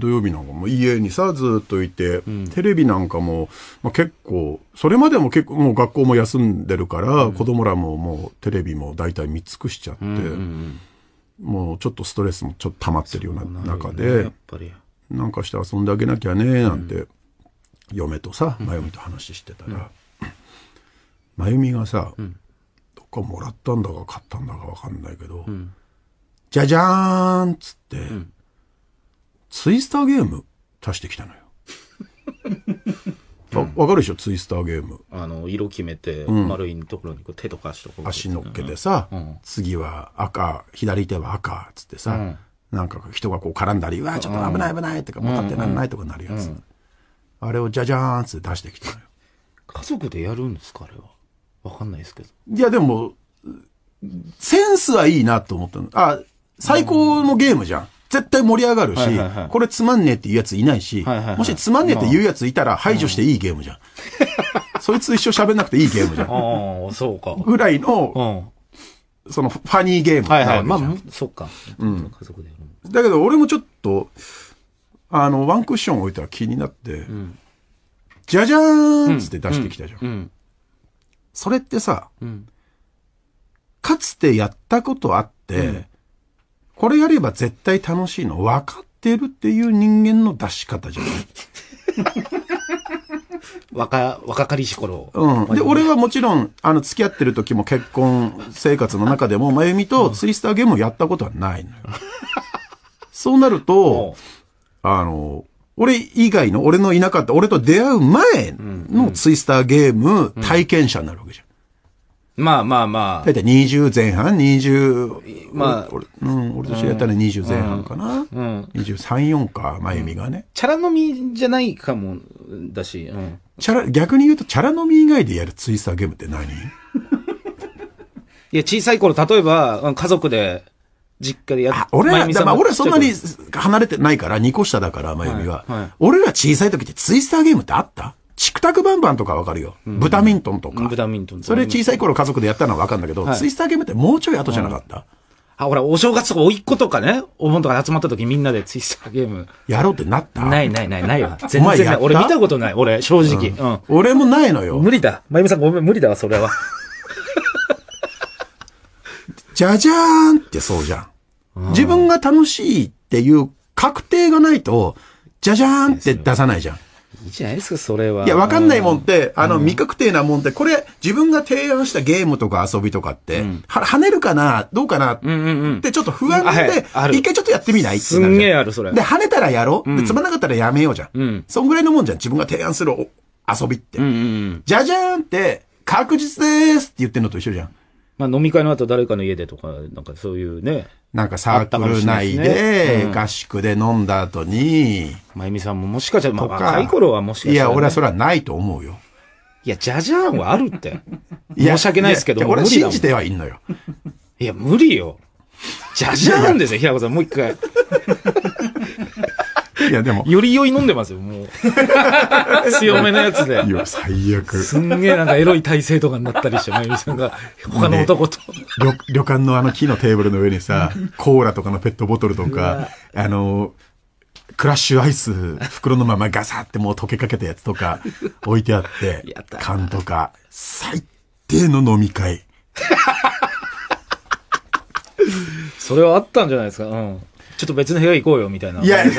土曜日なんかも家にさ、ずっといて、うん、テレビなんかも、まあ、結構、それまでも結構、もう学校も休んでるから、うん、子供らももうテレビも大体見尽くしちゃって、うんうんうん、もうちょっとストレスもちょっと溜まってるような中で、ね、なんかして遊んであげなきゃね、なんて、うん、嫁とさ、真由美と話してたら、真由美がさ、どっかもらったんだか買ったんだかわかんないけど、じゃじゃーんっつって、ツイスターゲーム足してきたのよ。わ、かるでしょツイスターゲーム。あの、色決めて、丸いところにこう手とか足とか。足乗っけてさ、うん次は赤、左手は赤、つってさ、うんなんか人がこう絡んだり、うわ、ちょっと危ない危ないとか、もう立ってなんないとかなるやつ。あれをじゃじゃーんっつって出してきたのよ。家族でやるんですかあれは。わかんないですけど。いや、でも、センスはいいなと思ったの。あ、最高のゲームじゃん。絶対盛り上がるし、はいはいはい、これつまんねえっていうやついないし、はいはいはい、もしつまんねえって言うやついたら排除していいゲームじゃん。そいつ一生喋んなくていいゲームじゃん。ああ、そうか。ぐらいの、うん、そのファニーゲームはいはい。まあ、そっか。うん。だけど俺もちょっと、あの、ワンクッション置いたら気になって、うん、じゃじゃーんっつって出してきたじゃん。うん、それってさ、かつてやったことあって、これやれば絶対楽しいの分かってるっていう人間の出し方じゃない。若、若かりし頃。うん。で、俺はもちろん、あの、付き合ってる時も結婚生活の中でも、まゆみとツイスターゲームをやったことはないのよ。そうなると、あの、俺以外の、俺のいなかった、俺と出会う前のツイスターゲーム体験者になるわけじゃんまあまあまあ。大体20前半 ?20、まあ俺、うん、俺と知り合ったら20前半かな、うんうん、?23、4か、まゆみがね。チャラ飲みじゃないかも、だし、うん。チャラ、逆に言うと、チャラ飲み以外でやるツイスターゲームって何 いや、小さい頃、例えば、家族で、実家でやって俺ら、俺あ、俺そんなに離れてないから、2個下だから、まゆみは、はいはい、俺ら小さい時ってツイスターゲームってあったチクタクバンバンとかわかるよ。ブタミントンとか。ブタミントンそれ小さい頃家族でやったのはわかるんだけど、ツイスターゲームってもうちょい後じゃなかった、あ、ほら、お正月とかおいっ子とかね、お盆とか集まった時みんなでツイスターゲーム。やろうってなったないないないないわ。全然ない。俺見たことない、俺、正直。俺もないのよ。無理だ。まゆみさんごめん、無理だわ、それは。じゃじゃーんってそうじゃん。自分が楽しいっていう確定がないと、じゃじゃーんって出さないじゃん。いいじゃないですか、それは。いや、わかんないもんって、あの、未確定なもんって、これ、自分が提案したゲームとか遊びとかって、は、跳ねるかなどうかなって、ちょっと不安で、一回ちょっとやってみないすんげえある、それ。で、跳ねたらやろう。で、つまんなかったらやめようじゃん。そんぐらいのもんじゃん、自分が提案する遊びって。じゃじゃーんって、確実ですって言ってんのと一緒じゃん。まあ飲み会の後誰かの家でとか、なんかそういうね。なんかサークル内で、合宿で飲んだ後に。まゆみさんももしかしたら、まあ若い頃はもしかしたら、ね、いや、俺はそれはないと思うよ。いや、じゃじゃんはあるって。申し訳ないですけど、俺は信じてはいんのよ。いや、無理よ。じゃじゃんですよ、平子さん、もう一回。いや、でも。より酔い飲んでますよ、もう。強めのやつで。いや、最悪。すんげえなんかエロい体勢とかになったりして、まゆみさんが、他の男と、旅。旅館のあの木のテーブルの上にさ、コーラとかのペットボトルとか、あの、クラッシュアイス、袋のままガサってもう溶けかけたやつとか置いてあって、缶とか、最低の飲み会。それはあったんじゃないですか。うん。ちょっと別の部屋行こうよみたいな。いや、め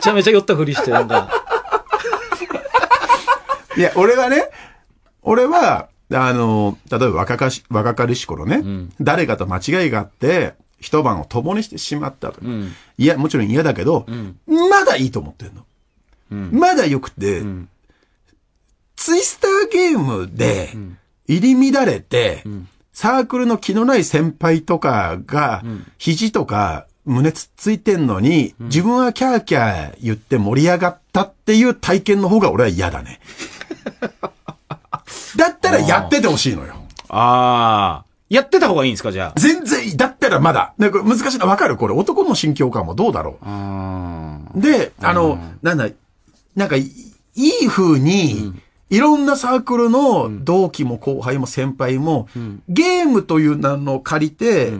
ちゃめちゃ酔ったふりして、なんか。いや、俺はね、俺は、あの、例えば若かし、若かりし頃ね、うん、誰かと間違いがあって、一晩を共にしてしまったとか、うん、いや、もちろん嫌だけど、うん、まだいいと思ってんの。まだ良くて、ツイスターゲームで、入り乱れて、うん、サークルの気のない先輩とかが、肘とか胸つっついてんのに、自分はキャーキャー言って盛り上がったっていう体験の方が俺は嫌だね。だったらやっててほしいのよ。ああ。やってた方がいいんですかじゃあ。全然、だったらまだ。なんか難しいな。わかるこれ。男の心境感もどうだろう。で、あの、なんだ、なんか、いい風に、いろんなサークルの同期も後輩も先輩も、ゲームという名のを借りて、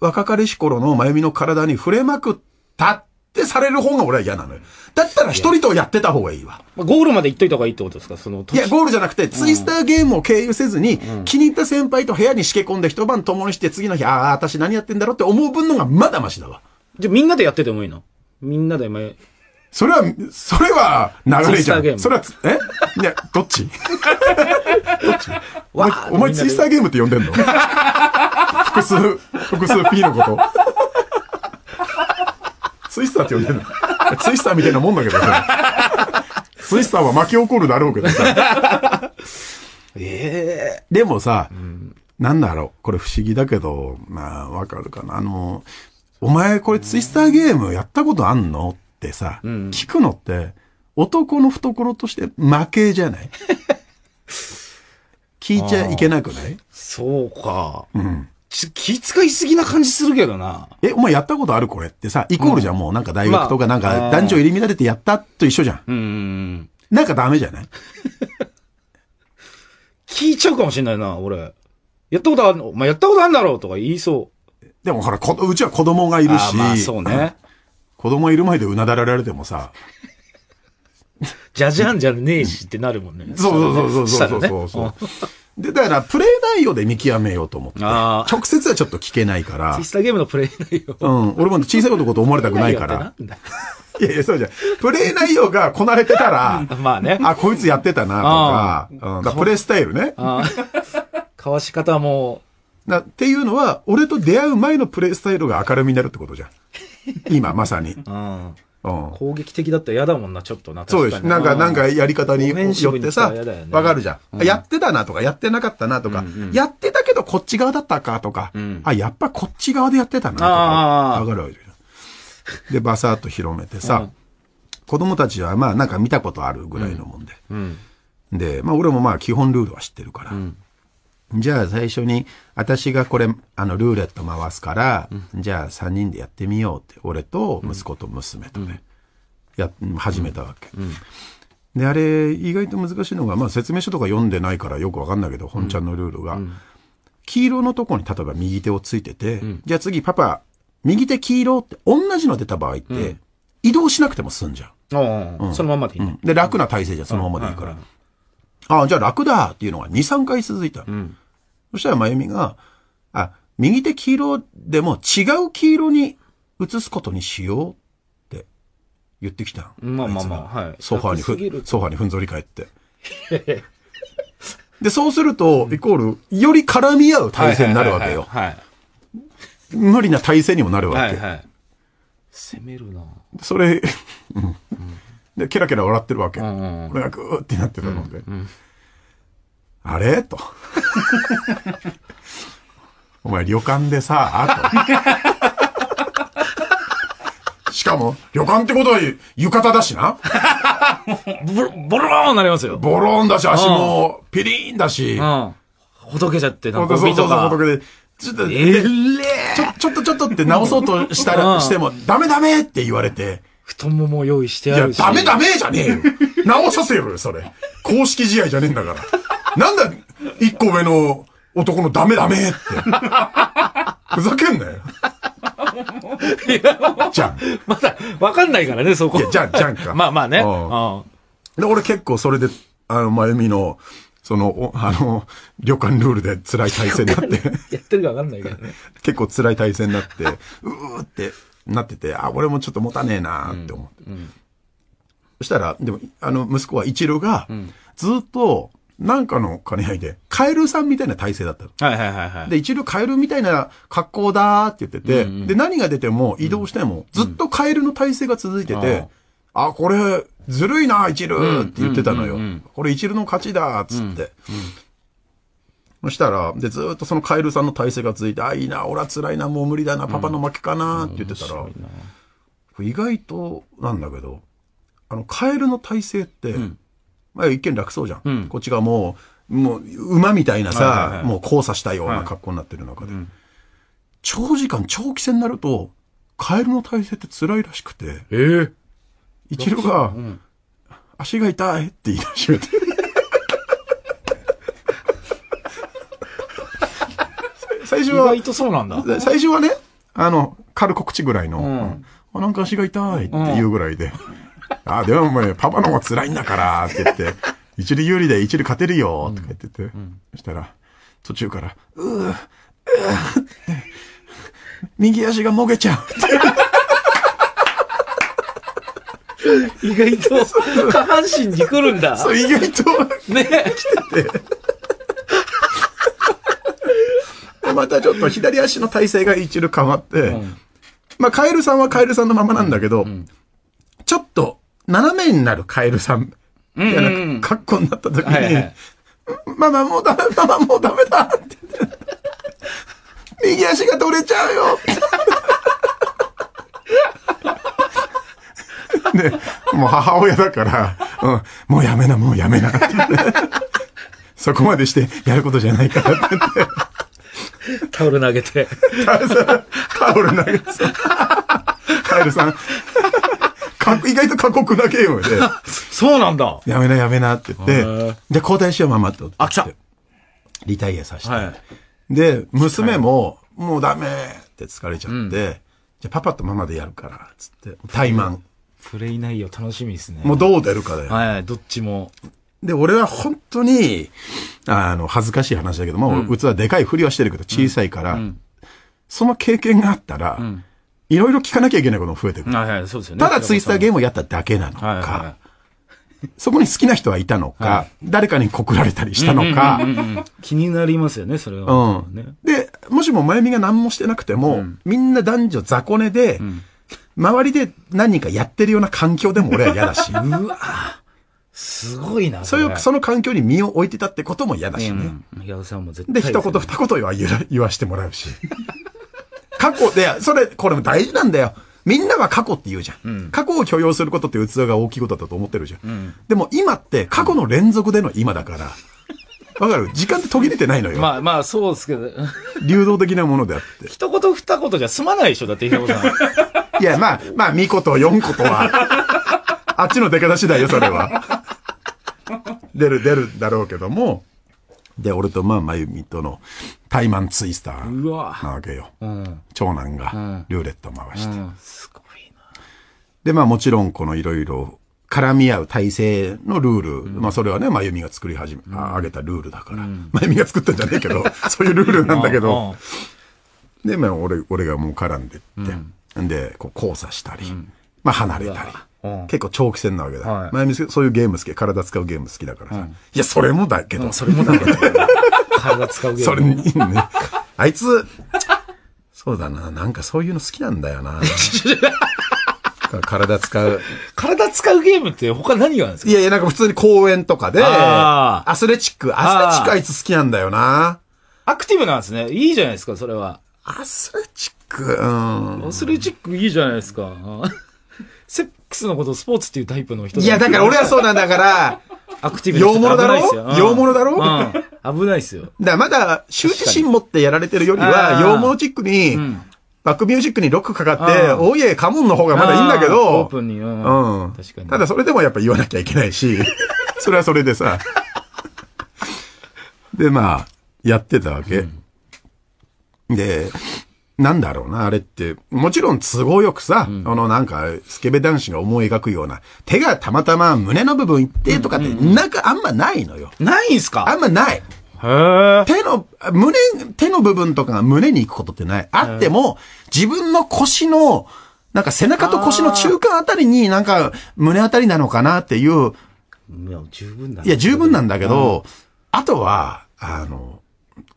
若かりし頃の真由美の体に触れまくったってされる方が俺は嫌なのよ。だったら一人とやってた方がいいわ。ゴールまで行っといた方がいいってことですかそのいや、ゴールじゃなくて、ツイスターゲームを経由せずに、気に入った先輩と部屋にしけ込んで一晩共にして次の日、ああ、私何やってんだろうって思う分のがまだマシだわ。じゃあみんなでやっててもいいのみんなで、前、それは、それは流れじゃん。それは、えいや、どっちどっちお前、お前ツイスターゲームって呼んでんの複数、複数 P のこと。ツイスターって呼んでんのツイスターみたいなもんだけどさ。ツイスターは巻き起こるだろうけどさ。ええー、でもさ、うん、なんだろう。これ不思議だけど、まあ、わかるかな。あの、お前これツイスターゲームやったことあんのってさ、うん、聞くのって、男の懐として負けじゃない 聞いちゃいけなくないそうか。うん。気遣いすぎな感じするけどな。え、お前やったことあるこれってさ、イコールじゃん、もうなんか大学とかなんか男女入り乱れてやったと一緒じゃん。うん。なんかダメじゃない 聞いちゃうかもしんないな、俺。やったことあるのお前やったことあるんだろうとか言いそう。でもほら、こ、うちは子供がいるし。まあそうね。子供いる前でうなだられてもさ、じゃじゃんじゃねえしってなるもんね。そうそうそうそうそうそうそう。で、だから、プレイ内容で見極めようと思って。直接はちょっと聞けないから。小さいゲームのプレイ内容。うん。俺も小さい男と思われたくないから。いやいや、そうじゃプレイ内容がこなれてたら、まあね。あ、こいつやってたな、とか。うん、だプレイスタイルね。かわし方も。な、っていうのは、俺と出会う前のプレイスタイルが明るみになるってことじゃん。今まさに。うんうん、攻撃的だったら嫌だもんな、ちょっとな。そうです。なんか、なんかやり方によってさ、わ、ね、かるじゃ、うん。やってたなとか、やってなかったなとか、うんうん、やってたけどこっち側だったかとか、うん、あ、やっぱこっち側でやってたなとか、わかるわけじゃん。で、バサッと広めてさ、子供たちはまあなんか見たことあるぐらいのもんで。うん、で、まあ俺もまあ基本ルールは知ってるから、じゃあ最初に、私がこれ、あの、ルーレット回すから、うん、じゃあ3人でやってみようって、俺と息子と娘とね、うん、や、始めたわけ。うんで、あれ、意外と難しいのが、まあ説明書とか読んでないからよくわかんないけど、本ちゃんのルールが、黄色のとこに例えば右手をついてて、じゃあ次パパ、右手黄色って同じの出た場合って、移動しなくても済んじゃう。うん、そのままでいい、ねで、楽な体勢じゃん、そのままでいいから。ああ、じゃあ楽だっていうのが2、3回続いた。うん、そしたらまゆみが、あ、右手黄色でも違う黄色に移すことにしようって言ってきた。まあまあまあ、はい。ソファにふ、ソファにふんぞり返って。で、そうすると、イコール、より絡み合う体制になるわけよ。無理な体制にもなるわけ。はいはい、攻めるなそれ、うん。うんで、ケラケラ笑ってるわけ。うんうんう俺がグーってなってるので。うんうん、あれと。お前旅館でさ、と。しかも、旅館ってことは浴衣だしな。ボローンなりますよ。ボローンだし、足もピリーンだし。うん。ほどけちゃって、なんかとか。そうそうそう、ほどけちょっと、えー、ちょ、ちょっとちょっとって直そうとしたら、しても、ダメダメって言われて。太もも用意してあるし。いや、ダメダメじゃねえよ。直させろよ、それ。公式試合じゃねえんだから。なんだ、一個上の男のダメダメって。ふざけんなよ。じゃん。まだ、わかんないからね、そこ。いや、じゃん、じゃんか。まあまあね。で、俺結構それで、あの、まゆみの、その、あの、旅館ルールで辛い体戦になって。やってるかわかんないけどね。結構辛い体戦になって、うーって、なってて、あ、俺もちょっと持たねえなって思って。そしたら、でも、あの、息子は一郎が、ずっと、なんかの兼ね合いで、カエルさんみたいな体制だった。はいはいはい、はい。で、一流カエルみたいな格好だーって言ってて、うんうん、で、何が出ても移動しても、ずっとカエルの体制が続いてて、うん、あ、これ、ずるいな、一流って言ってたのよ。これ一流の勝ちだーっつって。うんうんそしたら、で、ずっとそのカエルさんの体勢が続いて、あ、いいな、俺は辛いな、もう無理だな、パパの負けかな、って言ってたら、うん意外となんだけど、あの、カエルの体勢って、うん、まあ一見楽そうじゃん。こっちがもう、もう、馬みたいなさ、もう交差したような格好になってる中で、はい、長時間、長期戦になると、カエルの体勢って辛いらしくて、ええー。イチロが、足が痛いって言い始めて。最初は、意外とそうなんだ。最初はね、あの、軽告知ぐらいの、うん、あ、なんか足が痛いっていうぐらいで、うん、あ、でもお前、パパのも辛いんだからって言って、一塁有利で一塁勝てるよとか言ってて、うん、そしたら、途中から、うー、うー、右足がもげちゃうって。意外と下半身に来るんだ。そう、意外と。ね。来てて。またちょっと左足の体勢が一流変わって、うん、まあ、カエルさんはカエルさんのままなんだけど、うん、ちょっと斜めになるカエルさん、みたいな格好になった時に、はいはい、ママもうダメ、ママもうダメだって言って、右足が取れちゃうよ で、もう母親だから、うん、もうやめな、もうやめなって。そこまでしてやることじゃないからってって タオル投げて。タオル投げて。カエルさん。意外と過酷なゲームで。そうなんだ。やめなやめなって言って、で、交代しようママと。あ、来た。リタイアさせて。で、娘も、もうダメって疲れちゃって、じゃあパパとママでやるから、つって。怠慢。プレイ内容楽しみですね。もうどう出るかだよ。はい、どっちも。で、俺は本当に、あの、恥ずかしい話だけど、まあ、うん、器でかいふりはしてるけど小さいから、うん、その経験があったら、いろいろ聞かなきゃいけないことも増えてくる。はいはい、ね。ただツイスターゲームをやっただけなのか、はいはいはい、そこに好きな人はいたのか、はい、誰かに告られたりしたのか、気になりますよね、それは、うん。で、もしもまゆみが何もしてなくても、うん、みんな男女雑魚寝で、周りで何人かやってるような環境でも俺は嫌だし。うわすごいな。そういう、その環境に身を置いてたってことも嫌だしね。うん、さんも絶対。で、一言二言は言言わしてもらうし。過去で、それ、これも大事なんだよ。みんなは過去って言うじゃん。うん、過去を許容することって器が大きいことだと思ってるじゃん。うん、でも今って過去の連続での今だから。わかる時間って途切れてないのよ。まあまあ、そうですけど。流動的なものであって。一言二言じゃ済まないでしょ、だって、ひろさん。いや、まあ、まあ、と事四言は。あっちの出方次第よ、それは。出る出るだろうけども、で、俺とまあ、まゆみとのタイマンツイスターなわけよ。うん、長男がルーレット回して。うんうん、すごいな。で、まあもちろんこのいろいろ絡み合う体制のルール、まあそれはね、まゆみが作り始め、あげたルールだから。まゆみが作ったんじゃねえけど、そういうルールなんだけど。で、まあ俺、俺がもう絡んでって。で、こう交差したり、まあ離れたり。結構長期戦なわけだ。はい、まそういうゲーム好き、体使うゲーム好きだからさ。うん、いや、それもだけど。それもだけど。体使うゲーム。それにね。あいつ、そうだな、なんかそういうの好きなんだよな。体使う。体使うゲームって他何があるんですかいやいや、なんか普通に公園とかで、アスレチック、アスレチックあいつ好きなんだよな。アクティブなんですね。いいじゃないですか、それは。アスレチック、うん。アスレチックいいじゃないですか。のことをスポーツっていうタイプの人いや、だから俺はそうなんだから、アクティブな人っ物だろ洋物だろ、う危ないですよ。だまだ、羞恥心持ってやられてるよりは、洋物チックに、バックミュージックにロックかかって、おいえ、カモンの方がまだいいんだけど、オープンに、うん、確かに。ただそれでもやっぱ言わなきゃいけないし、それはそれでさ。で、まあ、やってたわけ。で、なんだろうな、あれって、もちろん都合よくさ、うん、あの、なんか、スケベ男子が思い描くような、手がたまたま胸の部分いってとかって、なんかあんまないのよ。ないんすかあんまない。手の、胸、手の部分とかが胸に行くことってない。あっても、自分の腰の、なんか背中と腰の中間あたりになんか胸あたりなのかなっていう。いや、十分なんだけど、あとは、あの、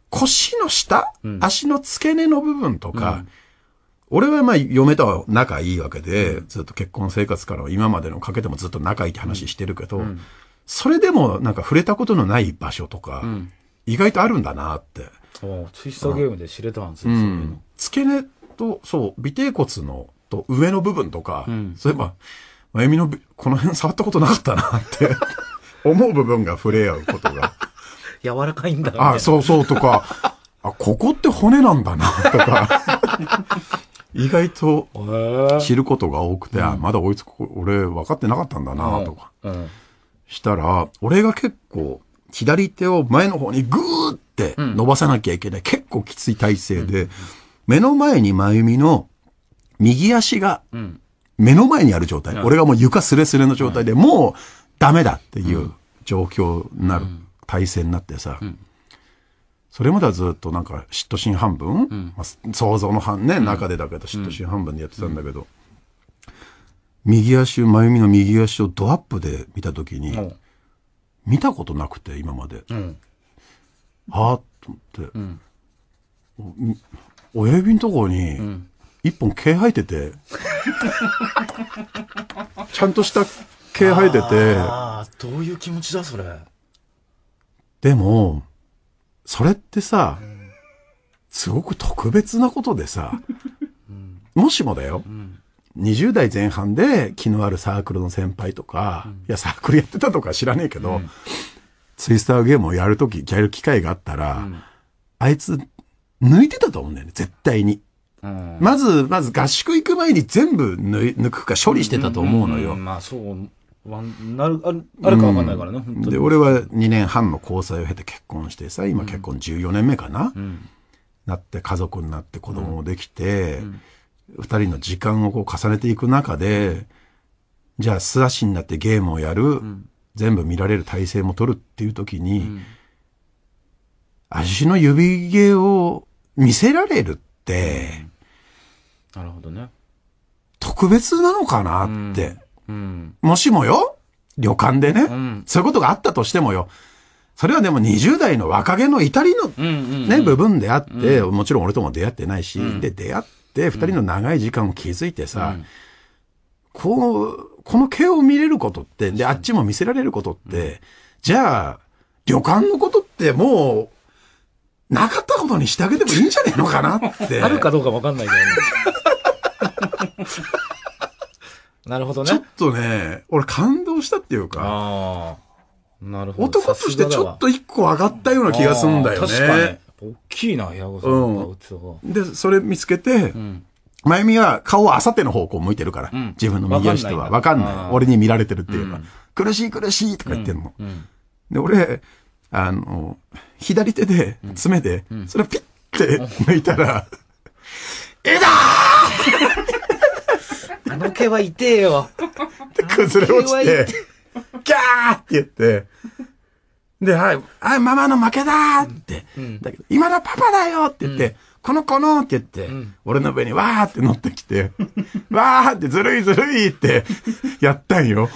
腰の下、うん、足の付け根の部分とか、うん、俺はまあ嫁とは仲いいわけで、うん、ずっと結婚生活から今までのかけてもずっと仲いいって話してるけど、それでもなんか触れたことのない場所とか、意外とあるんだなって。ツイストゲームで知れたんですよ、うう付け根と、そう、尾低骨の、と上の部分とか、そういえば、まゆみの、この辺触ったことなかったなって 思う部分が触れ合うことが。柔らかいんだああ、そうそうとか、あ、ここって骨なんだな、とか。意外と知ることが多くて、まだ追いつく、俺分かってなかったんだな、とか、うんうん。したら、俺が結構、左手を前の方にグーって伸ばさなきゃいけない。うん、結構きつい体勢で、目の前に真由美の右足が、目の前にある状態。俺がもう床すれすれの状態で、もうダメだっていう状況になる。体制になってさ、それまではずっとなんか嫉妬心半分、うんまあ、想像の半ね、中でだけど嫉妬心半分でやってたんだけど、うん、右足真由美の右足をドアップで見た時に、見たことなくて今まで、うん、ああと思って、親指のとこに一本毛生えてて ちゃんとした毛生えててああどういう気持ちだそれでも、それってさ、すごく特別なことでさ、もしもだよ、20代前半で気のあるサークルの先輩とか、いや、サークルやってたとか知らねえけど、ツイスターゲームをやるとき、やる機会があったら、あいつ、抜いてたと思うんだよね、絶対に。まず、まず合宿行く前に全部抜くか処理してたと思うのよ。まあそうわなるああるか分かんないからね、うん、で俺は2年半の交際を経て結婚してさ今結婚14年目かな、うん、なって家族になって子供もできて、2人の時間をこう重ねていく中で、じゃあ素足になってゲームをやる、全部見られる体制も取るっていう時に、足の指毛を見せられるって、なるほどね特別なのかなって、うん、もしもよ、旅館でね、うん、そういうことがあったとしてもよ、それはでも20代の若気の至りのね、部分であって、もちろん俺とも出会ってないし、で、出会って2人の長い時間を築いてさ、こう、この毛を見れることって、で、あっちも見せられることって、じゃあ、旅館のことってもう、なかったことにしてあげてもいいんじゃねえのかなって。あるかどうかわかんないけどね。なるほどね。ちょっとね、俺感動したっていうか、なるほど男としてちょっと一個上がったような気がするんだよね。確かに。大きいな、矢子さんのうん、で、それ見つけて、うんまゆみは顔はあさっての方向向いてるから、うん、自分の右足とは。わかんないんない。俺に見られてるっていうか、うん、苦しい苦しいとか言ってんの、うん。で、俺、あの、左手で、爪で、それをピッて向いたら、えだ ーあの毛は痛えよ。で、崩れ落ちて、ギャーって言って、で、はい、はい、ママの負けだって、うん、だけど、今だパパだよって言って、うん、この子のって言って、うん、俺の上にわーって乗ってきて、わーってずるいずるいって、やったんよ。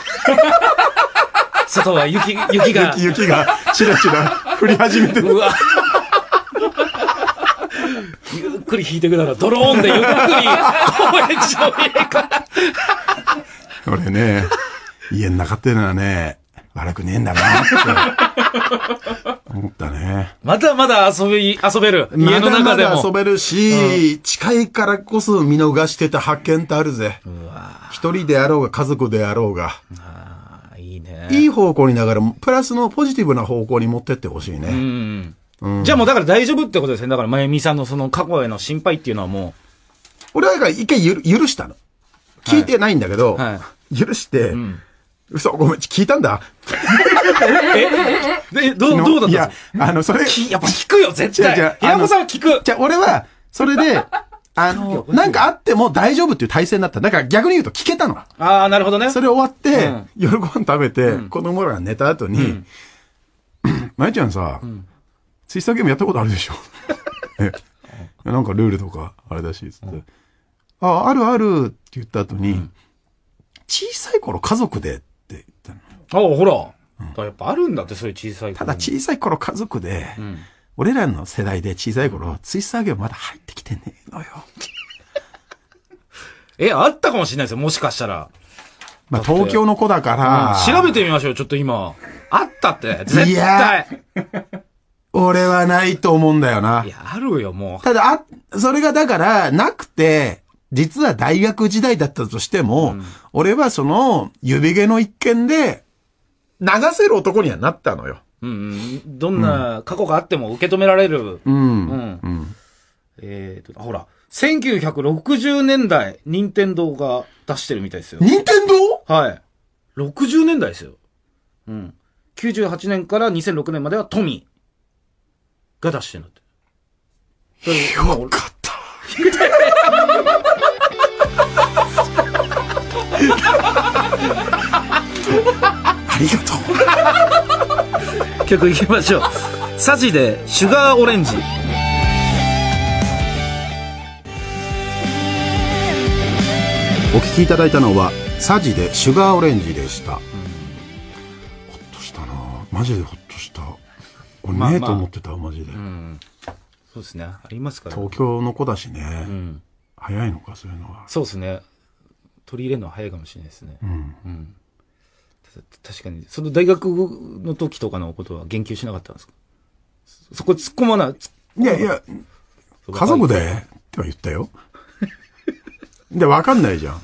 外は雪、雪が。雪、雪が、ちらちら降り始めてる。うわっくり弾いてくだら、ドローンでゆっくり、高円寺の家から。俺ね、家の中っていうのはね、悪くねえんだなって思ったね。まだまだ遊び、遊べる。家の中でも。まだまだ遊べるし、うん、近いからこそ見逃してた発見ってあるぜ。一人であろうが家族であろうが。いいね。いい方向に流れ、プラスのポジティブな方向に持ってってほしいね。うんじゃあもうだから大丈夫ってことですね。だから、まゆみさんのその過去への心配っていうのはもう。俺はだから一回ゆ許したの。聞いてないんだけど、はい、許して、うん嘘、ごめん、聞いたんだ。え、え、どう、どうだったいや、あの、それ。やっぱ聞くよ、絶対。じゃ平子さんは聞く。じゃ俺は、それで、あの、なんかあっても大丈夫っていう体制になった。だから逆に言うと聞けたの。ああ、なるほどね。それ終わって、夜ご飯食べて、子供らが寝た後に、まゆちゃんさ、ツイスターゲームやったことあるでしょ。ね、なんかルールとかあれだし、うん、あ、あるあるって言った後に、うん、小さい頃家族でって言ったの。ああ、ほら。うん、やっぱあるんだって、そういう小さいただ小さい頃家族で、うん、俺らの世代で小さい頃、ツイスターゲームまだ入ってきてねえのよ。え、あったかもしれないですよ、もしかしたら。まあ、東京の子だから、うん、調べてみましょう、ちょっと今。あったって、絶対。俺はないと思うんだよな。いや、あるよ、もう。ただ、あ、それがだから、なくて、実は大学時代だったとしても、うん、俺はその、指毛の一件で、流せる男にはなったのよ。うん、うん。どんな過去があっても受け止められる。うん。うん。うん、えっ、ー、と、ほら、1960年代、任天堂が出してるみたいですよ。任天堂はい。60年代ですよ。うん。98年から2006年まではトミー。が出してるって。よかった。ありがとう。曲いきましょう。サジでシュガーオレンジ。お聞きいただいたのはサジでシュガーオレンジでした。ホッほっとしたな。マジでほっとした。ねえ、まあと思ってたマジで、うん、そうですねありますから、ね、東京の子だしね、うん、早いのかそういうのはそうですね取り入れるのは早いかもしれないですねうん、うん確かに、その大学の時とかのことは言及しなかったんですかそこ突っ込まない。いやいや、家族でっては言ったよ。で、わかんないじゃん。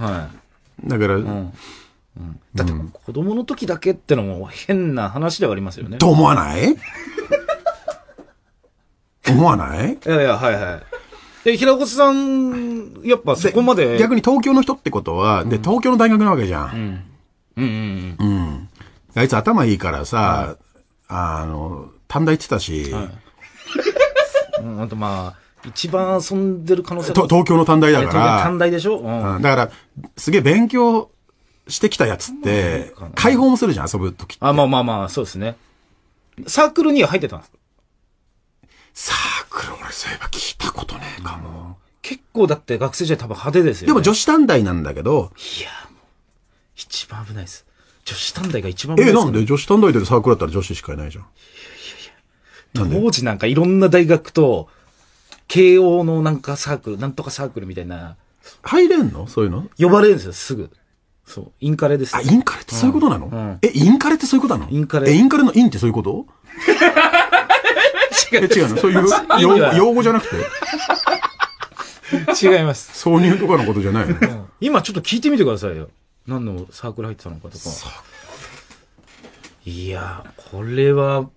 はい。だから、うん、うん、だって子供の時だけってのも変な話ではありますよね。と思わない 思わないいやいや、はいはい。で、平子さん、やっぱそこまで。逆に東京の人ってことは、で、東京の大学なわけじゃん。うん。うんうん、うん、うん。あいつ頭いいからさ、はい、あの、短大行ってたし。はい、うん、あとまあ、一番遊んでる可能性東京の短大だから。東京短大でしょ、うん、だから、すげえ勉強してきたやつって、解放もするじゃん、遊ぶときあ、まあまあまあ、そうですね。サークルには入ってたんですかサークル、俺そういえば聞いたことねえかも。結構だって学生時代多分派手ですよ、ね、でも女子短大なんだけど。いや、もう、一番危ないです。女子短大が一番危ないです、ね。え、なんで女子短大でサークルだったら女子しかいないじゃん。いやいやいや。当時なんかいろんな大学と、慶応のなんかサークル、なんとかサークルみたいな。入れんのそういうの呼ばれるんですよ、すぐ。そう。インカレです、ね。あ、インカレってそういうことなの、うん、え、インカレってそういうことなのインカレ。え、インカレのインってそういうこと 違う。違うのそういう用語用語じゃなくて。違います。挿入とかのことじゃないの、うん、今ちょっと聞いてみてくださいよ。何のサークル入ってたのかとか。いや、これは、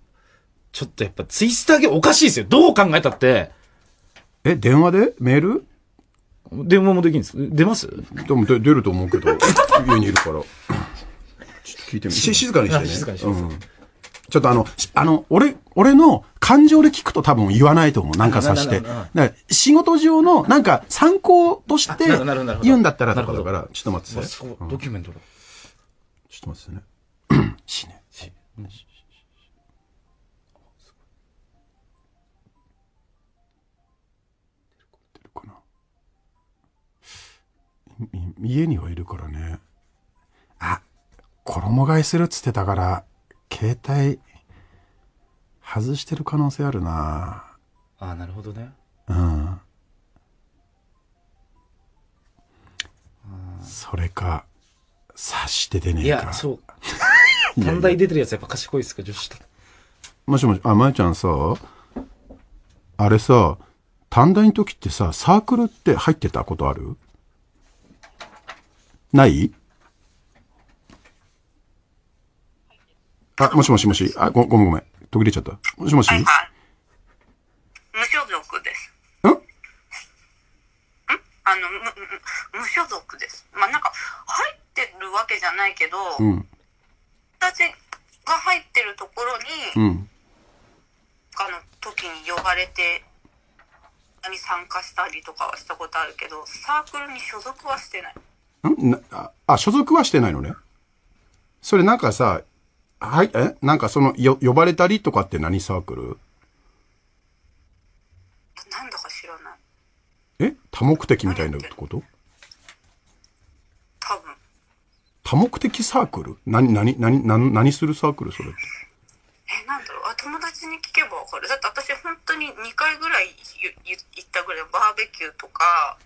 ちょっとやっぱツイスターゲーおかしいですよ。どう考えたって。え、電話でメール電話もできるんです出ますで出ると思うけど、家にいるから。ちょっと聞いてみし静かにしてね。静かにして、うんちょっとあの、あの、俺、俺の感情で聞くと多分言わないと思う。なんかさして。仕事上の、なんか参考として言うんだったらとかだから、ちょっと待って、さドキュメントだ。ちょっと待ってね。死ね。死ね。家にはいるからね。あ、衣替えするっつってたから、携帯、外してる可能性あるなああ、なるほどね。うん。それか、察して出ねえか。いや、そう。短大出てるやつやっぱ賢いっすか、女子もしもし、あ、まゆちゃんさ、あれさ、短大の時ってさ、サークルって入ってたことあるないあ、もしもしもし。あ、ご、ごめんごめん。途切れちゃった。もしもし、はい、はい、無所属です。んんあの、む、無所属です。まあ、なんか、入ってるわけじゃないけど、うん。私が入ってるところに、うん。かの時に呼ばれて、に参加したりとかはしたことあるけど、サークルに所属はしてない。んあ、所属はしてないのね。それなんかさ、はい、えなんかその、よ、呼ばれたりとかって何サークルなんだか知らない。え多目的みたいなこと多分。多目的サークル何、何、何、何、何するサークルそれって。え、なんだろうあ、友達に聞けばわかる。だって私本当に2回ぐらい行ったぐらい、バーベキューとか、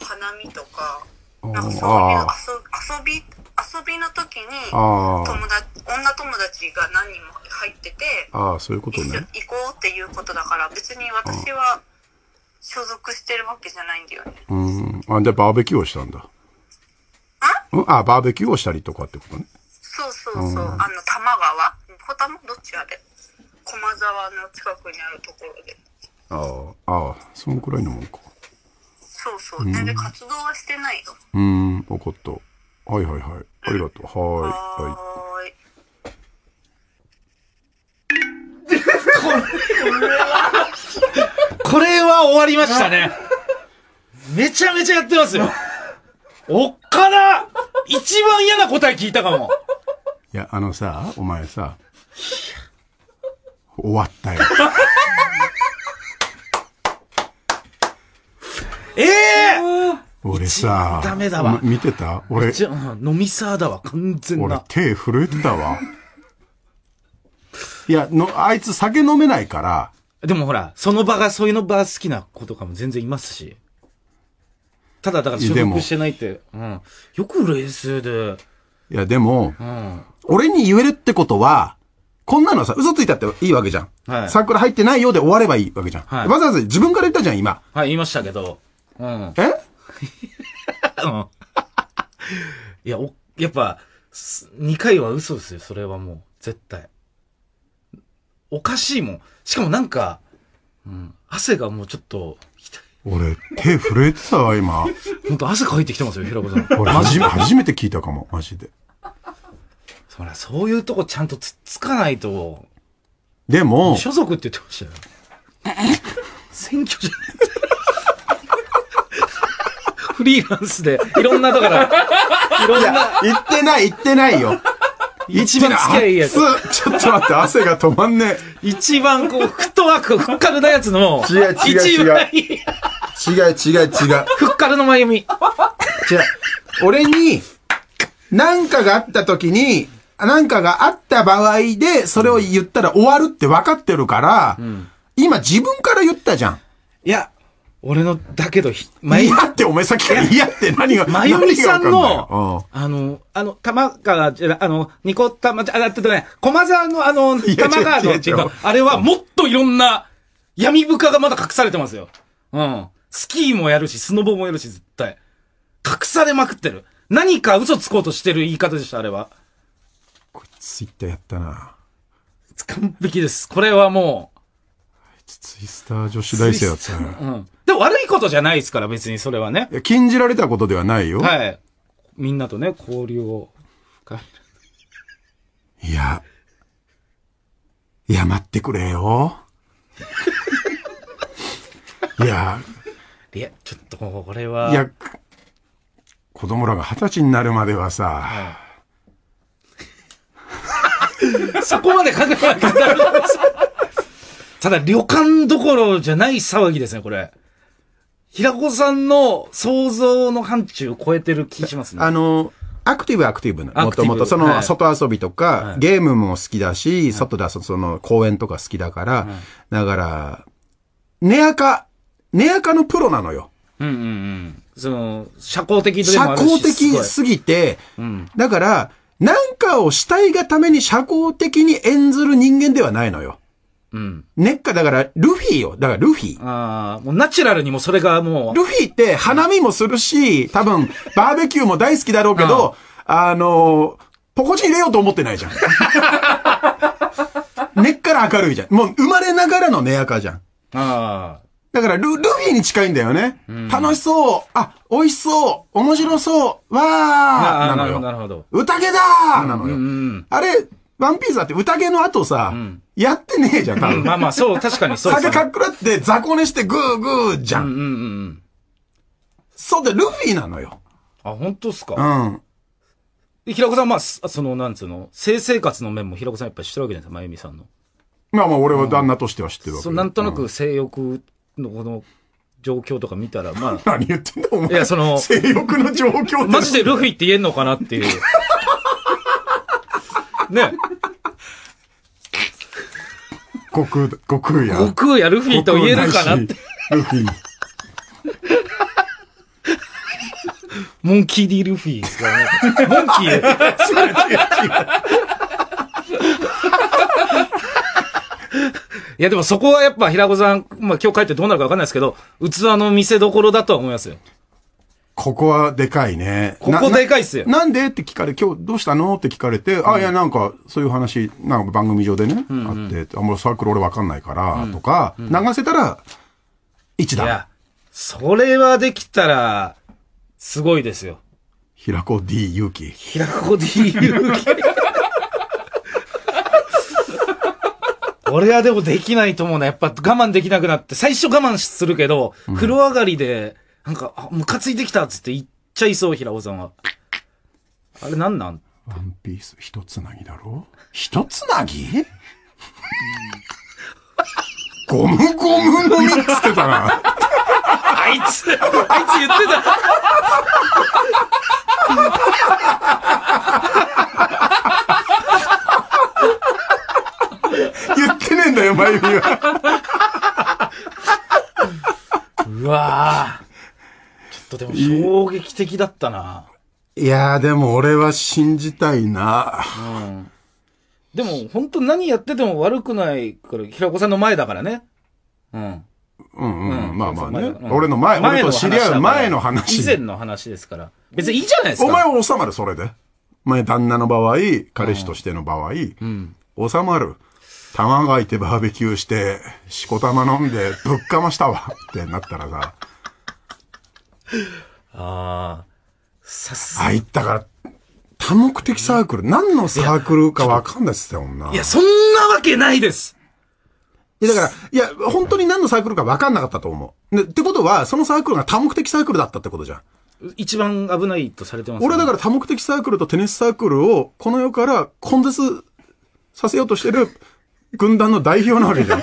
花見とか、なんかそういう遊び、遊びの時に、友達、女友達が何人も入ってて、ああ、そういうことね。行こうっていうことだから、別に私は所属してるわけじゃないんだよね。うん。あ、で、バーベキューをしたんだ。うん、あ、バーベキューをしたりとかってことね。そうそうそう。うん、あの、多摩川ホタもどっちあれ駒沢の近くにあるところで。ああ、ああ、そのくらいのもんか。そうそう、全然活動はしてないよ。うん、分かった。はいはいはい。ありがとう。はーい。はい。これは終わりましたね。めちゃめちゃやってますよ。おっかな一番嫌な答え聞いたかも。いや、あのさ、お前さ、終わったよ。ええー、俺さ、ダメだわ。見てた俺。じゃあ、飲みサーだわ、完全な。俺、手震えてたわ。いや、の、あいつ酒飲めないから。でもほら、その場が、そういうの場好きな子とかも全然いますし。ただ、だから所属してないって。うん。よく冷静で。いや、でも、うん、俺に言えるってことは、こんなのさ、嘘ついたっていいわけじゃん。はい、サークル入ってないようで終わればいいわけじゃん。はい、わざわざ自分から言ったじゃん、今。はい、言いましたけど。うん。え いや、お、やっぱ、2回は嘘ですよ、それはもう。絶対。おかしいもん。しかもなんか、うん、汗がもうちょっと、俺、手震えてたわ、今。ほんと汗かいてきてますよ、平子さん。俺、初め、初めて聞いたかも、マジで。そりゃ、そういうとこちゃんとつつかないと。でも。所属って言ってましたよ。選挙じゃない。フリーランスで、いろんなとこから、いろんな。言ってない、言ってないよ。一番付き合いやつ。ちょっと待って、汗が止まんねえ。一番こう、フットワーク、ふっかるなやつの。違う違う違う。違う違う違う。ふっかるのまゆみ。違う。俺に、何かがあった時に、何かがあった場合で、それを言ったら終わるって分かってるから、うん、今自分から言ったじゃん。いや、俺の、だけど、ひ、迷やって、お前さっきから嫌って何が、まゆりさんの、あの、あの、玉川、あの、ニコ玉、あ、だってね、駒沢のあの、玉川のうあれはもっといろんな闇深がまだ隠されてますよ。うん。スキーもやるし、スノボもやるし、絶対。隠されまくってる。何か嘘つこうとしてる言い方でした、あれは。こいつツイッターやったな。完璧です。これはもう。ツイスター女子大生だったな。うん。悪いことじゃないですから、別にそれはね。禁じられたことではないよ。はい。みんなとね、交流を。いや、いや、待ってくれよ。いや、いや、ちょっとこれは。いや、子供らが二十歳になるまではさ、はい、そこまで考えなきただ旅館どころじゃない騒ぎですね、これ。平子さんの想像の範疇を超えてる気しますね。あの、アクティブアクティブな。もともと、その、外遊びとか、はい、ゲームも好きだし、はい、外でその、公園とか好きだから、はい、だから、寝垢、寝垢のプロなのよ。うんうんうん。その、社交的社交的すぎて、うん、だから、なんかをしたいがために社交的に演ずる人間ではないのよ。うん。ネッカだから、ルフィよ。だからルフィ。ああ、もうナチュラルにもそれがもう。ルフィって花見もするし、多分、バーベキューも大好きだろうけど、あのー、ポコチン入れようと思ってないじゃん。根っから明るいじゃん。もう生まれながらの根赤じゃん。ああ。だからル、ルフィに近いんだよね。うん、楽しそう。あ、美味しそう。面白そう。わーなのよ。なるほど。宴だーなのよ。あれ、ワンピースだって宴の後さ、うん、やってねえじゃん、多分。まあまあ、そう、確かにそう酒かっくらって雑魚寝してグーグーじゃん。うんうんうん。そうで、ルフィなのよ。あ、本当っすかうん。平子さん、まあ、その、なんつうの、性生活の面も平子さんやっぱり知ってるわけじゃないですか、まゆみさんの。まあまあ、俺は旦那としては知ってるわけ、うん、なんとなく性欲のこの、状況とか見たら、まあ。何言ってんだ、お前。いや、その。性欲の状況マジでルフィって言えんのかなっていう。ね。悟空、悟空や。悟空やルフィと言えるかなって。ルフィ。モンキー・ディ・ルフィですからね。モンキー。違ういやでもそこはやっぱ平子さん、まあ今日帰ってどうなるかわかんないですけど、器の見せどころだとは思いますよ。ここはでかいね。ここでかいっすよ。ななんでって聞かれ、今日どうしたのって聞かれて、うん、あ、いや、なんか、そういう話、なんか番組上でね、うんうん、あって、あ、もうサークル俺わかんないから、とか、うん流せたら、一だ。いや、それはできたら、すごいですよ。平子 D 勇気。平子 D 勇気。俺はでもできないと思うな。やっぱ我慢できなくなって、最初我慢するけど、風呂上がりで、なんか、あ、ムカついてきたっつって言っちゃいそう、平尾さんは。あれなんなんワンピース一つなぎだろ一つなぎゴムゴムのみっつってたな。あいつ、あいつ言ってた。言ってねえんだよ、眉毛は。うわぁ。とでも衝撃的だったな。いやーでも俺は信じたいな。うん。でも本当何やってても悪くないから、平子さんの前だからね。うん。うんうん、うん、まあまあね。うん、俺の前、前の俺と知り合う前の話。以前の話ですから。別にいいじゃないですか。お前は収まる、それで。前、旦那の場合、彼氏としての場合、うん、収まる。玉がいてバーベキューして、しこたま飲んでぶっかましたわってなったらさ、ああ。さすあいったから、多目的サークル、何のサークルかわかんないっすよ、女。いや、そんなわけないですいや、だから、いや、本当に何のサークルかわかんなかったと思う。でってことは、そのサークルが多目的サークルだったってことじゃん。一番危ないとされてます、ね、俺はだから多目的サークルとテニスサークルを、この世から根絶させようとしてる軍団の代表なわけじゃん。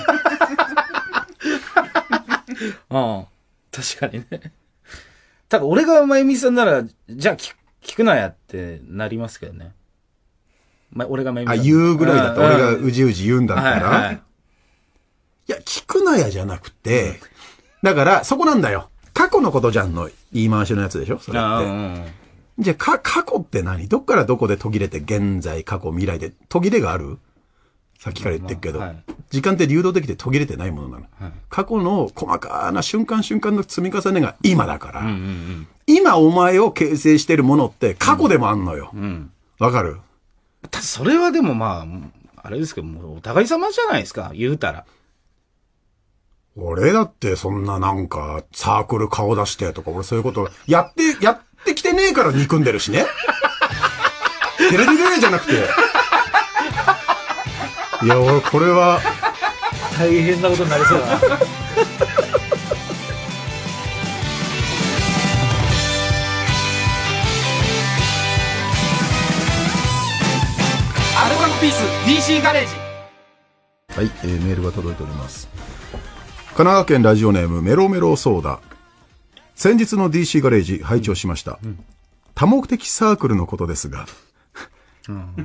ああ、確かにね。多分俺がまゆみさんなら、じゃあ聞聞くなやってなりますけどね。ま、俺がまゆみあ、さん。言うぐらいだった。俺がうじうじ言うんだったら。はいはいい、や、聞くなやじゃなくて、だから、そこなんだよ。過去のことじゃんの言い回しのやつでしょそれって。じゃあ、か、過去って何どっからどこで途切れて、現在、過去、未来で途切れがあるさっきから言ってるけど、まあはい、時間って流動的で途切れてないものなの、はい、過去の細かな瞬間瞬間の積み重ねが今だから、うんうんうん、今お前を形成してるものって過去でもあんのよわ、うんうん、かるそれはでもまああれですけどもお互い様じゃないですか言うたら俺だってそんななんかサークル顔出してとか俺そういうことやってやってきてねえから憎んでるしねテレビいじゃなくていや俺これは大変なことになりそうだなアルバピース DC ガレージはい、えーメールが届いております。神奈川県ラジオネームメロメロソーダ。先日の DC ガレージ拝聴しました。多目的サークルのことですが、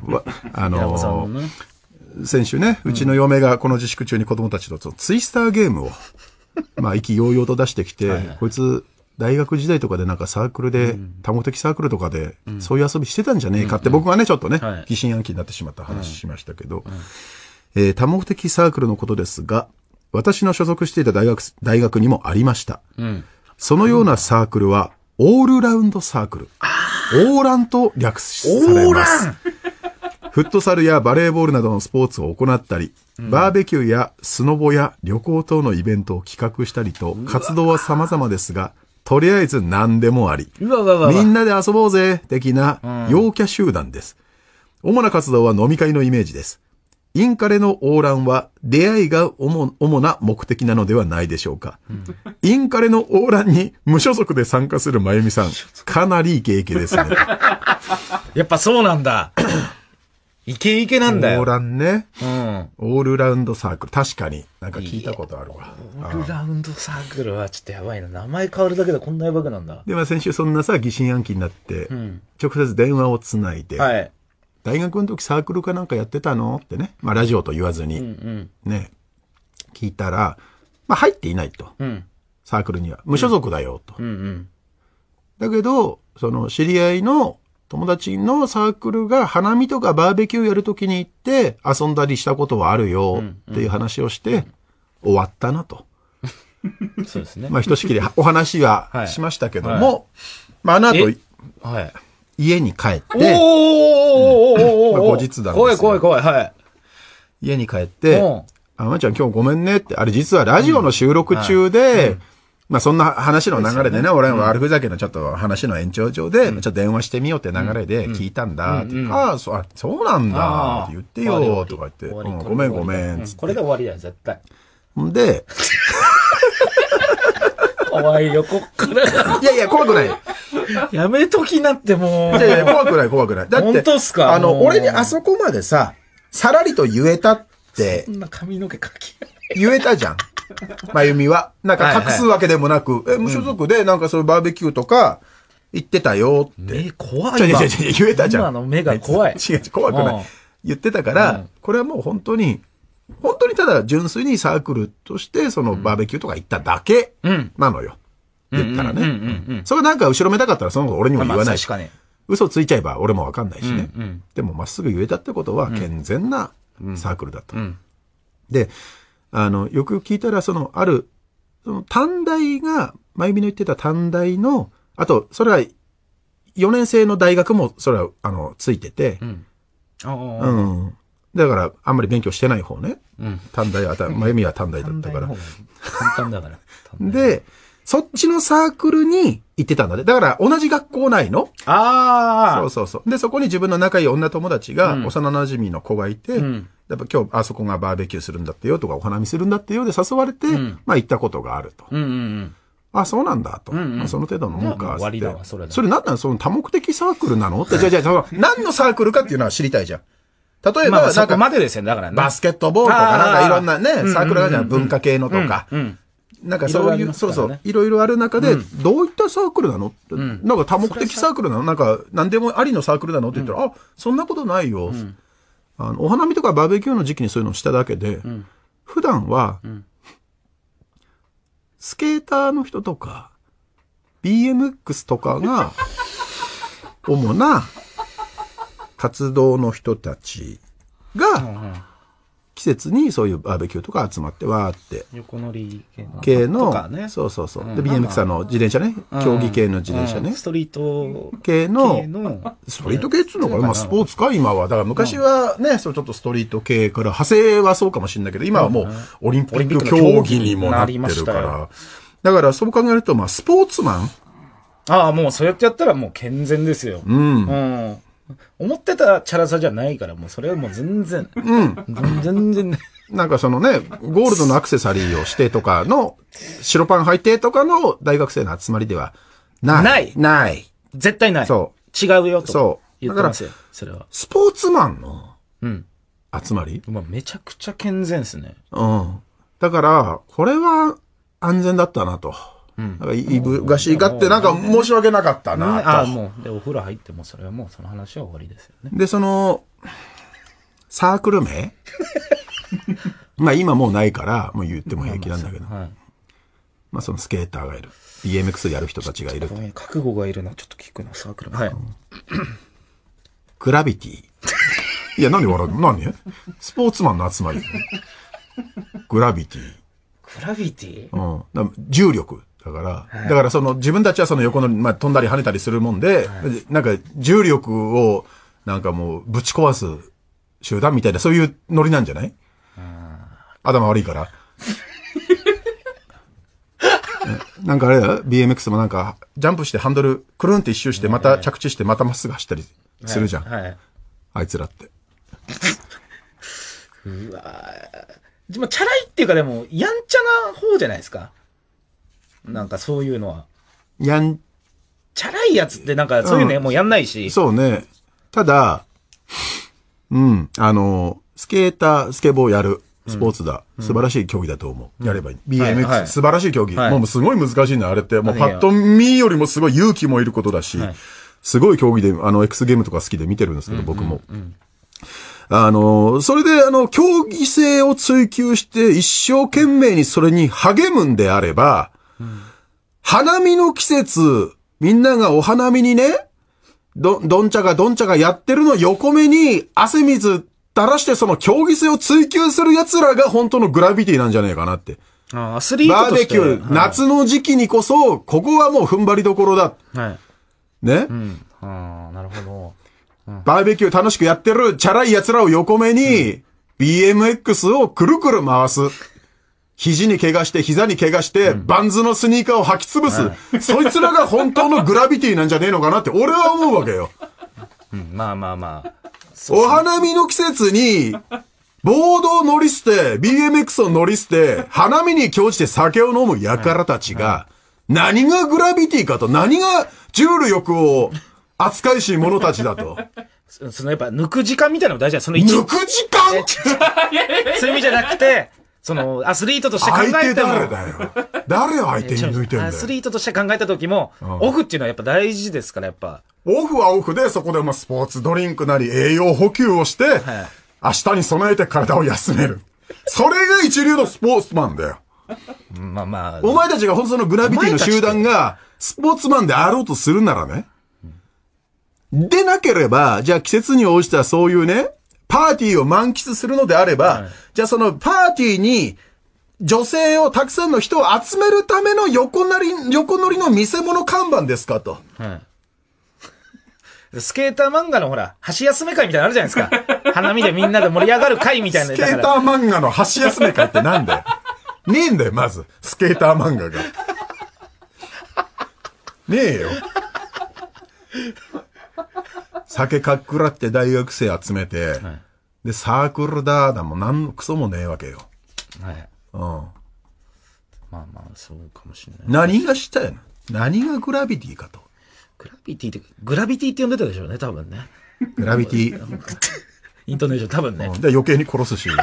わあのー先週ね、うちの嫁がこの自粛中に子供たちとツイスターゲームを、まあ、意気揚々と出してきて、はいはい、こいつ、大学時代とかでなんかサークルで、多目的サークルとかで、そういう遊びしてたんじゃねえかって、僕はね、ちょっとね、疑心暗鬼になってしまった話しましたけど、え多目的サークルのことですが、私の所属していた大学、大学にもありました。そのようなサークルは、オールラウンドサークル。オーランと略されます。オーランフットサルやバレーボールなどのスポーツを行ったり、バーベキューやスノボや旅行等のイベントを企画したりと、活動は様々ですが、とりあえず何でもあり。うわわわみんなで遊ぼうぜ的な陽キャ集団です。主な活動は飲み会のイメージです。インカレのオーランは出会いが主な目的なのではないでしょうか。うん、インカレのオーランに無所属で参加するまゆみさん、かなりイケイケですね。やっぱそうなんだ。イケイケなんだよ。オーランね。うん。オールラウンドサークル。確かに。なんか聞いたことあるわ。オールラウンドサークルはちょっとやばいな。名前変わるだけでこんなやばくなんだ。でも先週そんなさ、疑心暗鬼になって、うん、直接電話をつないで、はい、大学の時サークルかなんかやってたのってね。まあラジオと言わずに、うんうん、ね。聞いたら、まあ入っていないと。うん、サークルには。無所属だよ、と。うんうん、だけど、その知り合いの友達のサークルが花見とかバーベキューやるときに行って遊んだりしたことはあるよっていう話をして、終わったなと。そうですね。まあ、ひとしきりお話はしましたけども、はいはい、まあ、あの後、はい、家に帰って、お後日談です。怖い怖い怖い、はい。家に帰って、あ、まちゃん今日ごめんねって、あれ実はラジオの収録中で、まあそんな話の流れでね、俺は悪ふざけのちょっと話の延長上で、ちょっと電話してみようって流れで聞いたんだ。ああ、そうなんだ。って言ってよ、とか言って。ごめんごめん。これで終わりだよ、絶対。んで、怖いよ、こっから。いやいや、怖くない。やめときなってもう。いやいや、怖くない、怖くない。だって、あの、俺にあそこまでさ、さらりと言えたって。そんな髪の毛かき。言えたじゃん。まゆみは。なんか隠すわけでもなく、え、無所属で、なんかそういうバーベキューとか、行ってたよって。え、怖いわ。違う違ちょ、言えたじゃん。今の目が怖い。違 う違う、怖くない。言ってたから、これはもう本当に、本当にただ純粋にサークルとして、そのバーベキューとか行っただけなのよ。言ったらね。それなんか後ろめたかったらその子俺にも言わないし。嘘ついちゃえば俺もわかんないしね。でもまっすぐ言えたってことは健全なサークルだと。で、あの、よく聞いたら、その、ある、その、短大が、まゆみの言ってた短大の、あと、それは、4年生の大学も、それは、あの、ついてて、うん。ああ。うん。だから、あんまり勉強してない方ね。うん。短大は、まゆみは短大だったから。簡単だから。で、そっちのサークルに行ってたんだね。だから、同じ学校内の。ああ。そうそうそう。で、そこに自分の仲いい女友達が、幼馴染の子がいて、うんやっぱ今日あそこがバーベキューするんだってよとかお花見するんだってよで誘われて、うん、まあ行ったことがあると。うんうんうんあ、そうなんだと。うんうんまあ、その程度のもんか。終わそれ。それなのその多目的サークルなのって、じゃあじゃあ、何のサークルかっていうのは知りたいじゃん。例えば、なんか、までですよ、だから、ね、バスケットボールとか、なんかいろんなね、サークルがじゃ、ん文化系のとか、うんなんかそういう、そうそう、いろいろある中で、どういったサークルなの、うん、なんか多目的サークルなのなんか、何でもありのサークルなのって言ったら、あ、そんなことないよ。あの、お花見とかバーベキューの時期にそういうのをしただけで、うん、普段は、うん、スケーターの人とか、BMX とかが、主な活動の人たちが、節にそういうバーベキューとか集まってわーって横乗り系の系の、ね、そうそうそう、うん、で BMX さんの自転車ね、うん、競技系の自転車ね、うん、ストリート系のストリート系っつうのかまあ、スポーツか今はだから昔はね、それちょっとストリート系から派生はそうかもしれないけど今はもうオリンピック競技にもなってるから、だからそう考えるとまあスポーツマンああもうそうやってやったらもう健全ですようん思ってたチャラさじゃないから、もうそれはもう全然。うん。全然ね。なんかそのね、ゴールドのアクセサリーをしてとかの、白パン履いてとかの大学生の集まりではない。ない。ない。絶対ない。そう。違うよと。そう。言ってますよ。それは。スポーツマンの、うん。集まり、まあ、めちゃくちゃ健全ですね。うん。だから、これは安全だったなと。うん、なんかいぶがしがって、なんか申し訳なかったなと。ああ、もう。で、お風呂入っても、それはもうその話は終わりですよね。で、その、サークル名 まあ今もうないから、もう言っても平気なんだけど。まあそのスケーターがいる。BMX やる人たちがいる。覚悟がいるな、ちょっと聞くな、サークル名。はい。グラビティ。いや、何笑うの何スポーツマンの集まり。グラビティ。グラビティうん。重力。だから、はい、だからその自分たちはその横の、まあ、飛んだり跳ねたりするもんで、はい、なんか重力をなんかもうぶち壊す集団みたいな、そういうノリなんじゃない頭悪いから。なんかあれだ、BMX もなんか、ジャンプしてハンドル、くるんって一周して、また着地して、またまっすぐ走ったりするじゃん。はいはい、あいつらって。うわぁ。まあ、チャラいっていうかでも、やんちゃな方じゃないですか。なんかそういうのは。やん、チャラいやつってなんかそういうね、もうやんないし。そうね。ただ、うん、あの、スケーター、スケボーやる。スポーツだ。素晴らしい競技だと思う。やればいい。BMX、はい素晴らしい競技。はいもうすごい難しいんだ、あれって。もうパッと見よりもすごい勇気もいることだし、はいすごい競技で、あの、X ゲームとか好きで見てるんですけど、僕も。あの、それで、あの、競技性を追求して、一生懸命にそれに励むんであれば、花見の季節、みんながお花見にね、ど、どんちゃがどんちゃがやってるの横目に汗水垂らしてその競技性を追求する奴らが本当のグラビティなんじゃねえかなって。あアスリートバーベキュー、はい、夏の時期にこそ、ここはもう踏ん張りどころだ。はい。ねうん。ああ、なるほど、うん、バーベキュー楽しくやってるチャラい奴らを横目に、うん、BMX をくるくる回す。肘に怪我して、膝に怪我して、バンズのスニーカーを履き潰す、そいつらが本当のグラビティなんじゃねえのかなって俺は思うわけよ。うん、まあまあまあ。お花見の季節に、ボードを乗り捨て、BMX を乗り捨て、花見に興じて酒を飲む輩たちが、何がグラビティかと、何が重力を扱いし者たちだと。そのやっぱ抜く時間みたいなのも大事だその抜く時間そういう意味じゃなくて、その、アスリートとして考えた誰だよ。誰を相手に抜いてんだよ。アスリートとして考えた時も、うん、オフっていうのはやっぱ大事ですから、やっぱ。オフはオフで、そこでまあスポーツドリンクなり栄養補給をして、はい、明日に備えて体を休める。それが一流のスポーツマンだよ。まあまあ。お前たちが本当のグラビティの集団が、スポーツマンであろうとするならね。でなければ、じゃあ季節に応じたそういうね、パーティーを満喫するのであれば、はい、じゃあそのパーティーに、女性を、たくさんの人を集めるための横なり、横乗りの見せ物看板ですかと。はい。スケーター漫画のほら、箸休め会みたいなのあるじゃないですか。花見でみんなで盛り上がる会みたいな。スケーター漫画の箸休め会ってなんだよ。ねえんだよ、まず。スケーター漫画が。ねえよ。酒かっくらって大学生集めて、はい、で、サークルだーだもなんのクソもねえわけよ。はい。うん。まあまあ、そうかもしれない。何がしたいの何がグラビティかと。グラビティって、グラビティって呼んでたでしょうね、多分ね。グラビティ。イントネーション多分ね。うん、で余計に殺すし。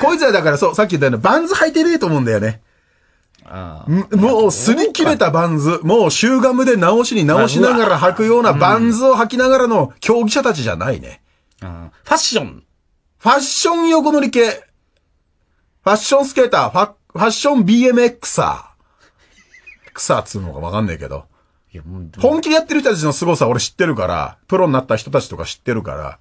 こいつはだからそう、さっき言ったようなバンズ履いてねえと思うんだよね。もう擦り切れたバンズ、もうシューガムで直しに直しながら履くようなバンズを履きながらの競技者たちじゃないね。ファッション。ファッション横乗り系。ファッションスケーター、ファファッション BMXer。草っつうのかわかんないけど。本気でやってる人たちの凄さ俺知ってるから、プロになった人たちとか知ってるから。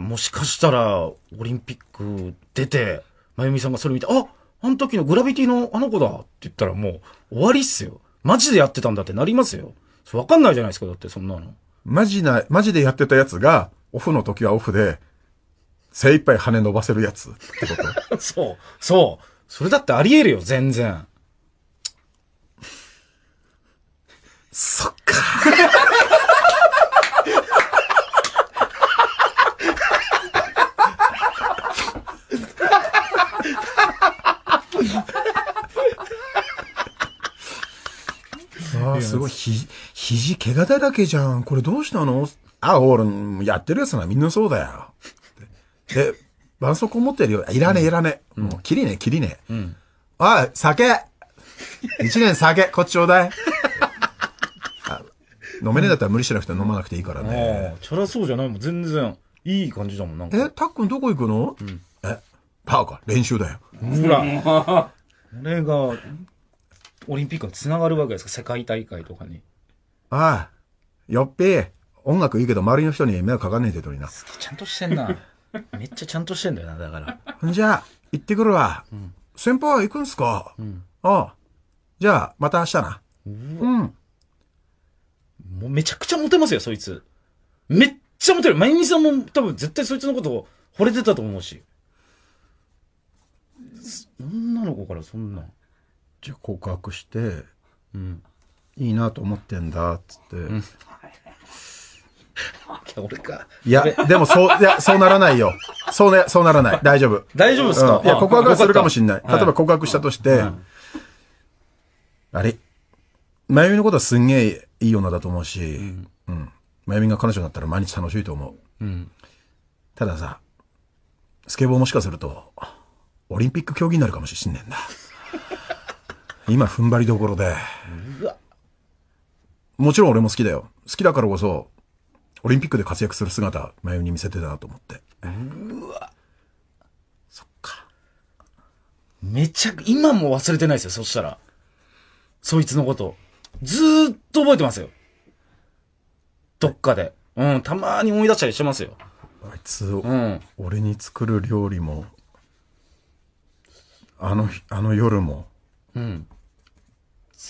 もしかしたら、オリンピック出て、まゆみさんがそれ見て、あっあの時のグラビティのあの子だって言ったらもう終わりっすよ。マジでやってたんだってなりますよ。それわかんないじゃないですか、だってそんなの。マジな、マジでやってたやつが、オフの時はオフで、精一杯羽伸ばせるやつってこと そう、そう。それだってあり得るよ、全然。そっか。あすごい、ひ、肘、怪我だらけじゃん。これどうしたのあ、俺、やってるやつな、みんなそうだよ。で、絆創膏持ってるよ。いらねえ、いらねえ。もう、きりねえ、きりねえ。うん。おい、酒一年酒、こっちちょうだい。飲めねえだったら無理しなくて飲まなくていいからね。チャラそうじゃないもん、全然。いい感じだもん、なんか。え、たっくんどこ行くの、うん、え、パーか、練習だよ。ほら。これ が、オリンピックにつながるわけですか世界大会とかに。ああ、よっぺー。音楽いいけど、周りの人に迷惑かかんねえってとりな。ちゃんとしてんな。めっちゃちゃんとしてんだよな、だから。じゃあ、行ってくるわ。うん、先輩行くんすか、うん、ああ。じゃあ、また明日な。ううん。もうめちゃくちゃモテますよ、そいつ。めっちゃモテる。まゆみさんも多分絶対そいつのことを惚れてたと思うし。女の子からそんな。じゃあ告白して、うん、いいなと思ってんだっつって、うん、俺かいやでもそういやそうならないよそうねそうならない大丈夫大丈夫ですか、うん、いや告白するかもしんない例えば告白したとして、はい、あれ真由美のことはすんげえいい女だと思うし、うん、真由美が彼女になったら毎日楽しいと思う、うん、たださスケボーもしかするとオリンピック競技になるかもしんねんだ今踏ん張りどころで。もちろん俺も好きだよ。好きだからこそ、オリンピックで活躍する姿、真由に見せてたなと思って。うわ。そっか。めちゃく、今も忘れてないですよ、そしたら。そいつのこと。ずーっと覚えてますよ。どっかで。うん、たまに思い出したりしてますよ。あいつ、うん、俺に作る料理も、あの、あの夜も、うん。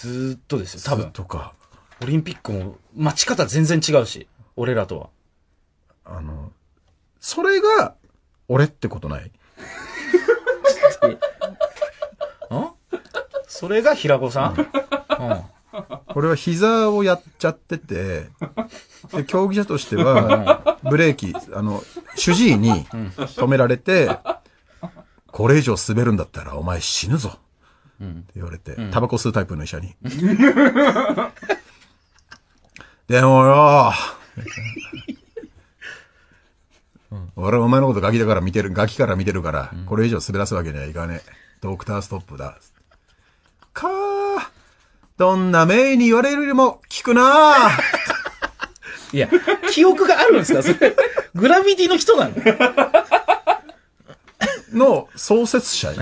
ずっとですよ、多分。とか。オリンピックも待ち方全然違うし、俺らとは。あの、それが、俺ってことないん それが平子さん、うん、俺は膝をやっちゃってて、で、競技者としては、ブレーキ、あの、主治医に止められて、これ以上滑るんだったらお前死ぬぞ。って言われて、タバコ吸うタイプの医者に。でもよ、俺はお前のことガキだから見てる、ガキから見てるから、これ以上滑らすわけにはいかねえ。ドクターストップだ。かあ、どんな名医に言われるよりも聞くな いや、記憶があるんですかそれ。グラビティの人なの の創設者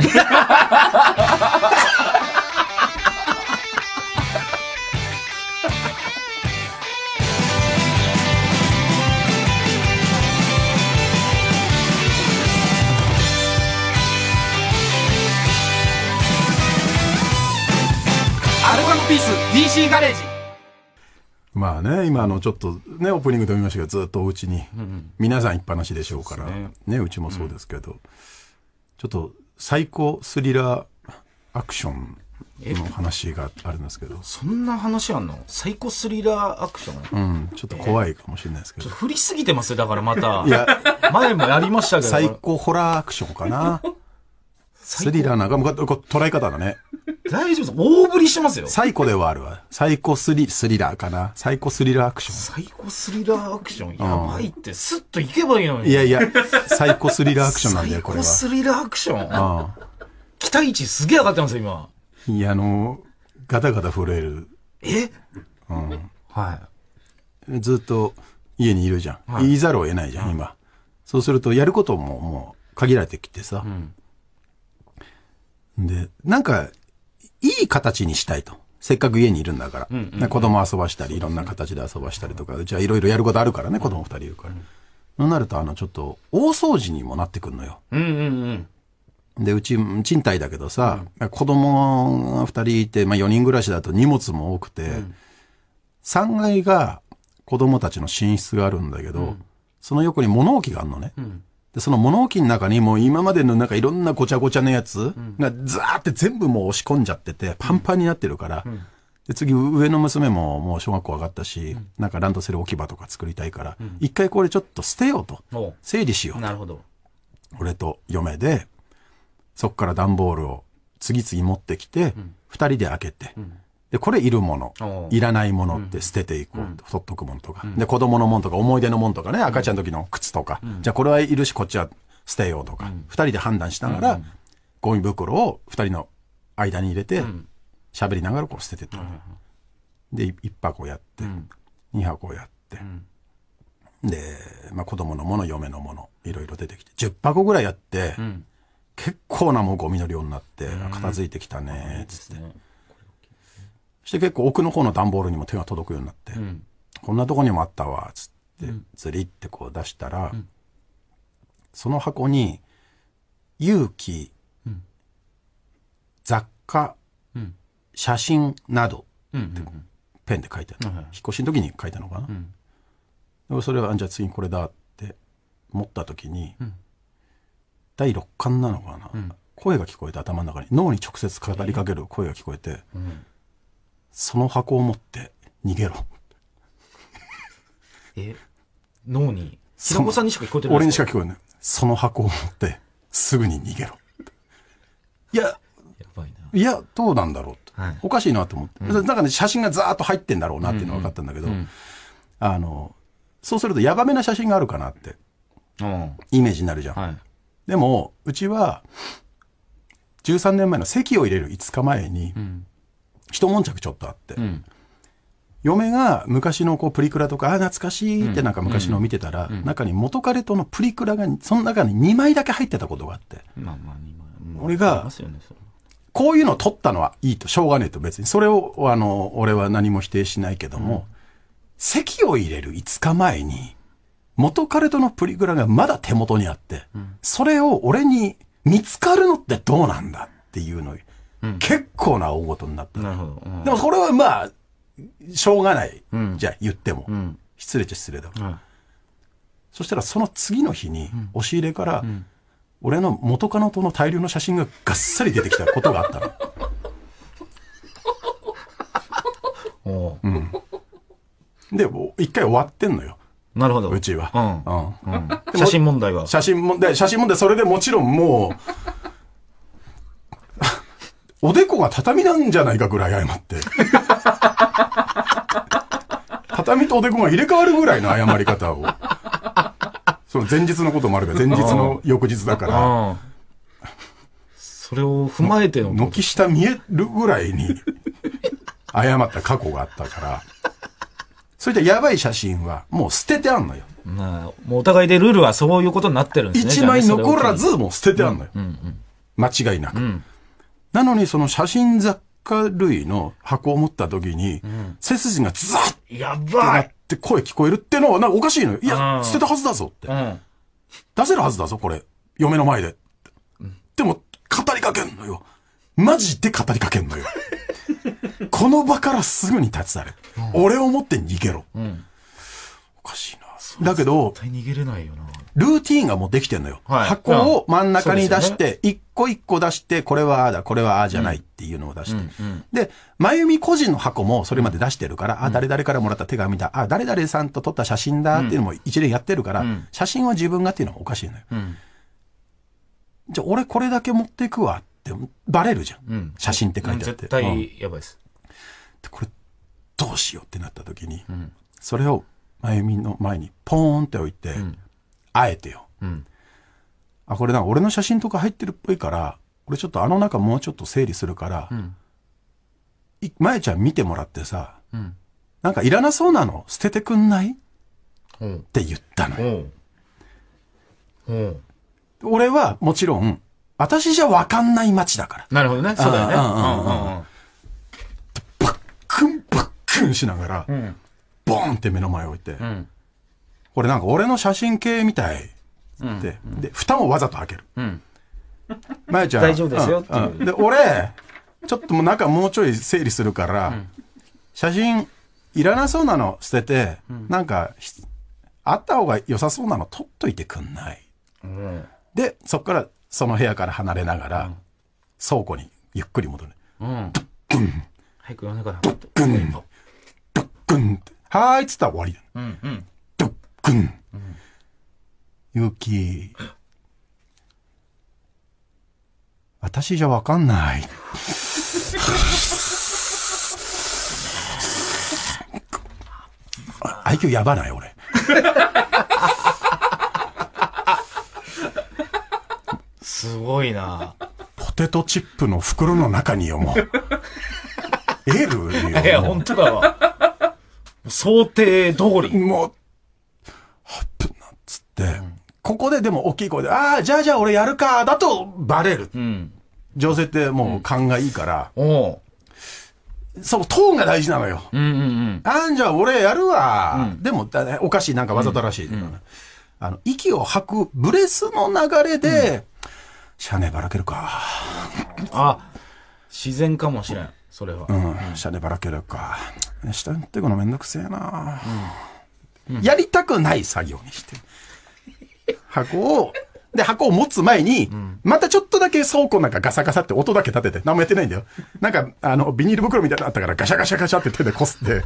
c ガレージまあね、今のちょっとね、オープニングで見ましたけど、ずっとお家に、皆さんいっぱなしでしょうから、ね、ね、うちもそうですけど、うん、ちょっと最高スリラーアクションの話があるんですけど。そんな話あんのサイコスリラーアクションうん、ちょっと怖いかもしれないですけど。えー、振りすぎてますよ、だからまた。いや、前もやりましたけど。サイコホラーアクションかな。スリラーなんか、も捉え方だね。大丈夫です。大振りしてますよ。サイコではあるわ。サイコスリ、スリラーかな。サイコスリラーアクション。サイコスリラーアクションやばいって、スッといけばいいのに。いやいや、サイコスリラーアクションなんだよ、これは。サイコスリラーアクション。期待値すげえ上がってますよ、今。いや、あの、ガタガタ震える。えうん。はい。ずっと家にいるじゃん。い、言いざるを得ないじゃん、今。そうすると、やることももう限られてきてさ。で、なんか、いい形にしたいと。せっかく家にいるんだから。うんうん、子供遊ばしたり、いろんな形で遊ばしたりとか、うちはいろいろやることあるからね、子供二人いるから。そうなると、あの、ちょっと、大掃除にもなってくんのよ。うんうんうん。で、うち、賃貸だけどさ、うん、子供が二人いて、まあ4人暮らしだと荷物も多くて、うん、3階が子供たちの寝室があるんだけど、うん、その横に物置があるのね。うんで、その物置の中にもう今までのなんかいろんなごちゃごちゃのやつがザーって全部もう押し込んじゃってて、パンパンになってるから、で、次上の娘ももう小学校上がったし、なんかランドセル置き場とか作りたいから、一回これちょっと捨てようと。整理しようと。なるほど。俺と嫁で、そっから段ボールを次々持ってきて、二人で開けて、で、これいるもの、いらないものって捨てていこう、うん、取っとくものとか、うん、で、子供のものとか、思い出のものとかね、赤ちゃんの時の靴とか、うん、じゃあこれはいるし、こっちは捨てようとか、二、人で判断しながら、ゴミ袋を二人の間に入れて、喋、りながらこう捨ててって、で、一箱やって、二、箱やって、で、まあ子供のもの、嫁のもの、いろいろ出てきて、十箱ぐらいやって、結構なもうゴミの量になって、片付いてきたね、つって。そして結構奥の方の段ボールにも手が届くようになって、うん、こんなとこにもあったわ、つって、ずりってこう出したら、うん、その箱に、勇気、うん、雑貨、写真など、ペンで書いてある、引っ越しの時に書いたのかな。うん、それは、じゃあ次これだって持った時に、第六感なのかな、声が聞こえて頭の中に、脳に直接語りかける声が聞こえて、その箱を持って逃げろ。え脳に平子さんにしか聞こえてない俺にしか聞こえない。その箱を持ってすぐに逃げろ。いや、やばいな。いや、どうなんだろうと。はい、おかしいなと思って。うん、なんかね、写真がザーッと入ってんだろうなっていうのは分かったんだけど、うんうん、あの、そうするとヤバめな写真があるかなって、イメージになるじゃん。はい、でも、うちは、13年前の席を入れる5日前に、うん、一悶着ちょっとあって、うん、嫁が昔のこうプリクラとか、ああ、懐かしいってなんか昔の見てたら、うん、中に元彼とのプリクラが、その中に2枚だけ入ってたことがあって。まあまあ2枚。俺が、こういうのを取ったのはいいと、しょうがねえと別に。それを、あの、俺は何も否定しないけども、席を入れる5日前に、元彼とのプリクラがまだ手元にあって、それを俺に見つかるのってどうなんだっていうのを結構な大事になった。なるほど。でもこれはまあ、しょうがない。じゃあ言っても。失礼じちゃ失礼だん、そしたらその次の日に、押し入れから、俺の元カノとの大量の写真ががっさり出てきたことがあったの。ううん、で一回終わってんのよなるほどうちは、うんうん、写真問題は写真問題写真問題それでもちろんもうおでこが畳なんじゃないかぐらい謝って。畳とおでこが入れ替わるぐらいの謝り方を。その前日のこともあるど、前日の翌日だから。それを踏まえての。軒下見えるぐらいに、謝った過去があったから。そういったやばい写真は、もう捨ててあんのよ。まあ、もうお互いでルールはそういうことになってるんですね。一枚残らず、もう捨ててあんのよ。間違いなく。うんなのにその写真雑貨類の箱を持った時に、うん、背筋がズワッってなって声聞こえるってのはなんかおかしいのよ。いや、捨てたはずだぞって。うん、出せるはずだぞ、これ。嫁の前で。うん、でも、語りかけんのよ。マジで語りかけんのよ。この場からすぐに立ち去れ。俺を持って逃げろ。おかしいな。だけど、絶対逃げれないよな。ルーティーンがもうできてんのよ。はい箱を真ん中に出して、一個一個出して、これはあだ、これはああじゃないっていうのを出して。で、まゆみ個人の箱もそれまで出してるから、あ、誰々からもらった手紙だ、あ、誰々さんと撮った写真だっていうのも一例やってるから、ん写真は自分がっていうのはおかしいのよ。うんじゃあ、俺これだけ持っていくわって、バレるじゃん。うん写真って書いてあって。絶対やばいです。でこれ、どうしようってなった時に、それをまゆみの前にポーンって置いて、んあえてよ。うん。あ、これな、俺の写真とか入ってるっぽいから、俺ちょっとあの中もうちょっと整理するから、うん。まえちゃん見てもらってさ、うん。なんかいらなそうなの捨ててくんない、うん、って言ったのよ。うん。俺はもちろん、私じゃわかんない街だから。なるほどね。そうだよね。うんうんうん。バックンバックンしながら、うん、ボーンって目の前置いて、うんこれなんか俺の写真系みたい。うん、で、蓋もわざと開ける。うん。まやちゃん。大丈夫ですよって、うんうん、で、俺、ちょっともう中もうちょい整理するから、写真いらなそうなの捨てて、なんか、あった方が良さそうなの取っといてくんない。で、そっからその部屋から離れながら、倉庫にゆっくり戻る。ドッグン。早く読んでから。ドッグン。ドッグン。はーいっつったら終わりだ。うんうん。くん。気。き。私じゃわかんない。愛嬌やばない俺。すごいな。ポテトチップの袋の中に読もう。エールいや、本当だわ。想定通り。もう、8分なっつって、うん、ここででも大きい声で、ああ、じゃあじゃあ俺やるか、だとバレる。うん、女性ってもう勘がいいから、うん、そう、トーンが大事なのよ。うんうんうん、あんじゃあ俺やるわ。でもだ、ね、おかしい、なんかわざとらしい、うんうん、あの。息を吐くブレスの流れで、ャネばらけるか。あ、自然かもしれん、それは。うん、ャネばらけるか。下にってくのめんどくせえな。うんやりたくない作業にして箱を、で、箱を持つ前に、またちょっとだけ倉庫なんかガサガサって音だけ立てて、何もやってないんだよ。なんか、あの、ビニール袋みたいなあったからガシャガシャガシャって手でこすって、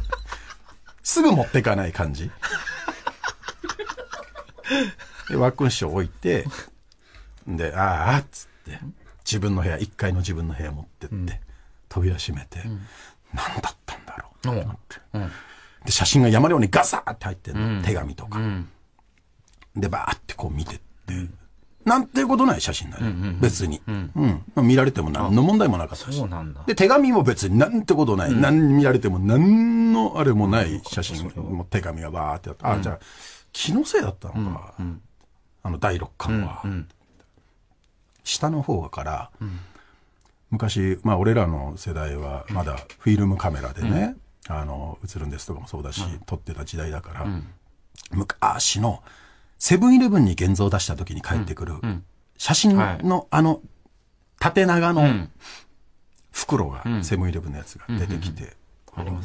すぐ持っていかない感じ。で、ワックン師匠置いて、で、ああ、っつって、自分の部屋、1階の自分の部屋持ってって、扉閉めて、何だったんだろうと思って。うんで、写真が山のようにガサーって入ってんの、うん、手紙とか。うん、で、バーってこう見てって、なんていうことない写真なの、別に。うん。見られても何の問題もなかったし。そうなんだ。で、手紙も別になんてことない。何見られても何のあれもない写真、も手紙がバーってあっあ、じゃあ、気のせいだったのか。あの、第6巻は。下の方から、昔、まあ、俺らの世代はまだフィルムカメラでね、あの映るんですとかもそうだし、撮ってた時代だから、昔のセブンイレブンに現像出した時に帰ってくる、写真の、あの縦長の袋が、セブンイレブンのやつが出てきて、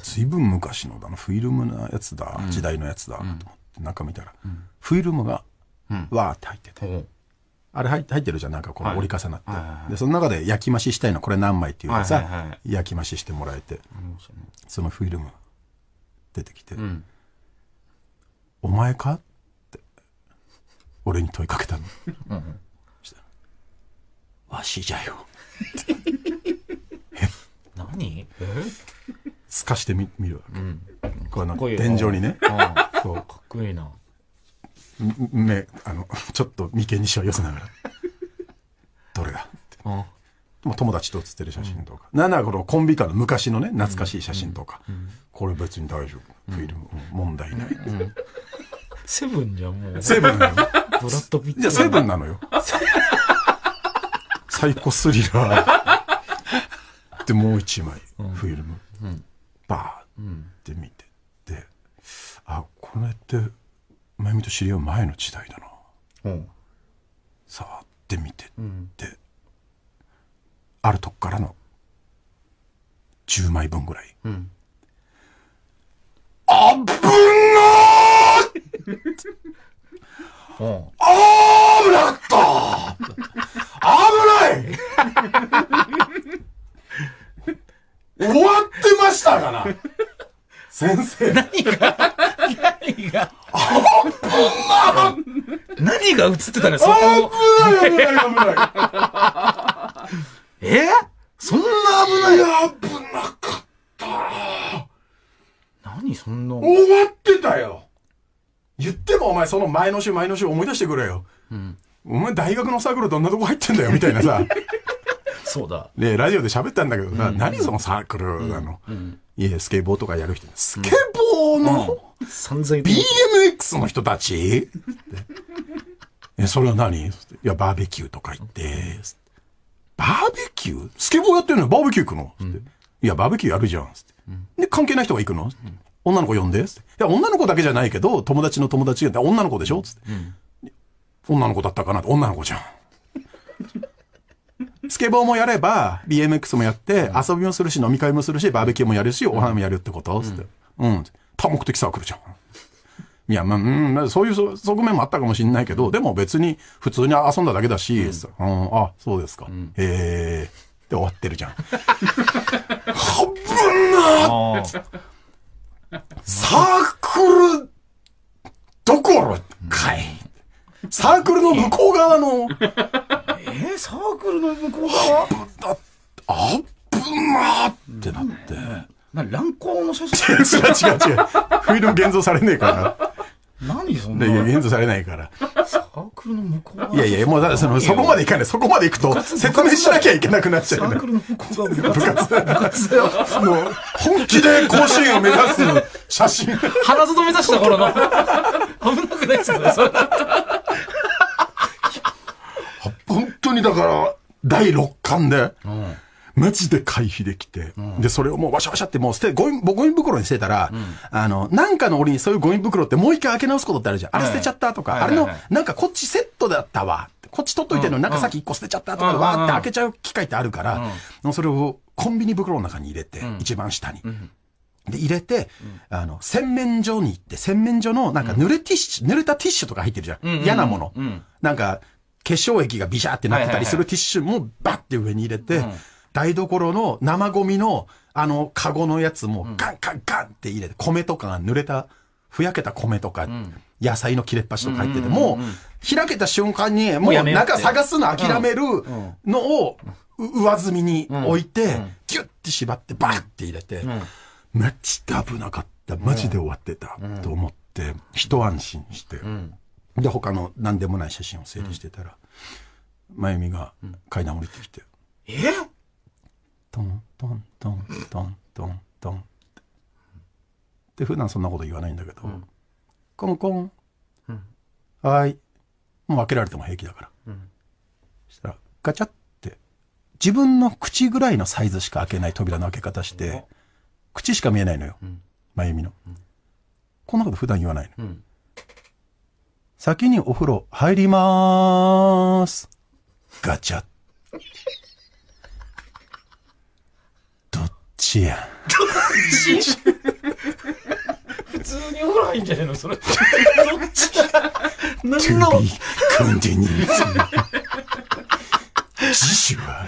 随分昔のだなフィルムのやつだ、時代のやつだ、と思って中見たら、フィルムがわーって入ってて。あれ入って入ってるじゃんなんかこの折り重なって、はいでその中で焼き増ししたいのこれ何枚っていうのさ、はいはいはい、焼き増ししてもらえて、そのフィルム出てきて「うん、お前か?」って俺に問いかけたの。うん、したらわしじゃよ」え何えすかしてみ見るわけ、うん、こうなんか天井にね、そうかっこいいなね、あの、ちょっと眉間にしわ寄せながら、どれだって。うん友達と写ってる写真とか、うん、7頃コンビ間の昔のね懐かしい写真とか、うんうん、これ別に大丈夫、フィルム、問題ない、セブンじゃもうセブンなのドラッドピッチじゃセブンなのよ サイコスリラーでもう一枚フィルム、バーって見てであこれって真と知り合う前の時代だな、うん、触ってみてって、うん、あるとこからの10枚分ぐらい、うん、あぶんなあぶなかった危ない 終わってましたかな先生。何が何があっぶな何が映ってたね、そこ。危ない危ない危ない。えそんな危ないいや、危なかった。何そんな。終わってたよ言ってもお前その前の週前の週思い出してくれよ。うん。お前大学のサークルどんなとこ入ってんだよみたいなさ。そうだ。で、ラジオで喋ったんだけどな何そのサークルなの、うん。いえ、スケボーとかやる人。スケボーの、うん、?BMX の人たちえ、それは何いや、バーベキューとか行って、バーベキュースケボーやってるのバーベキュー行くの、うん、いや、バーベキューやるじゃん。で、関係ない人が行くの、女の子呼んでいや、女の子だけじゃないけど、友達の友達が、女の子でしょつって、うん、女の子だったかな女の子じゃん。スケボーもやれば、BMX もやって、遊びもするし、飲み会もするし、バーベキューもやるし、お花もやるってことつって。うん。多目的サークルじゃん。いや、まあ、うん、そういう側面もあったかもしれないけど、でも別に普通に遊んだだけだし、うん、うん、あ、そうですか。うん、ええー、で終わってるじゃん。はぶんなサークルどころかい。サークルの向こう側の。えー、サークルの向こう側あっぶまーってなって。な、乱行の写真 違う違う違う。フィルム現像されねえから。何そんな。いや、現像されないから。サークルの向こう側いやいや、もうだその、そこまでいかない。そこまで行くと、説明しなきゃいけなくなっちゃう。サークルの向こう側部活。部活だよ。もう、本気で甲子園を目指す写真。花園目指した頃の。危なくないっすよね、それ本当にだから、第6巻で、マジで回避できて、で、それをもうわしゃわしゃってもう捨て、ゴミ、ゴミ袋にしてたら、うん、あの、なんかの折にそういうゴミ袋ってもう一回開け直すことってあるじゃん。あれ捨てちゃったとか、あれの、なんかこっちセットだったわ。こっち取っといてるの、なんかさっき一個捨てちゃったとか、わーって開けちゃう機会ってあるから、それをコンビニ袋の中に入れて、一番下に。で、入れて、あの、洗面所に行って、洗面所の、なんか濡れティッシュ、濡れたティッシュとか入ってるじゃん。んうん、嫌なもの、うん、なんか、化粧液がビシャってなってたりするティッシュもバッて上に入れて、台所の生ゴミのあのカゴのやつもガンガンガンって入れて、米とかが濡れた、ふやけた米とか、野菜の切れっ端とか入ってて、もう開けた瞬間にもう中探すの諦めるのを上積みに置いて、ギュッて縛ってバッって入れて、めっちゃ危なかった。マジで終わってた。と思って、一安心して。で他の何でもない写真を整理してたら、まゆみが階段降りてきて「えトントントントントントン」ってで普段そんなこと言わないんだけど「コンコン、はい」もう開けられても平気だから、そしたらガチャって自分の口ぐらいのサイズしか開けない扉の開け方して口しか見えないのよ、まゆみ美の、こんなこと普段言わないの、先にお風呂入りまーす。ガチャ。どっちや。普通にお風呂入んじゃねえのそれ。どっちだ何 ?to の be continued. 次週は。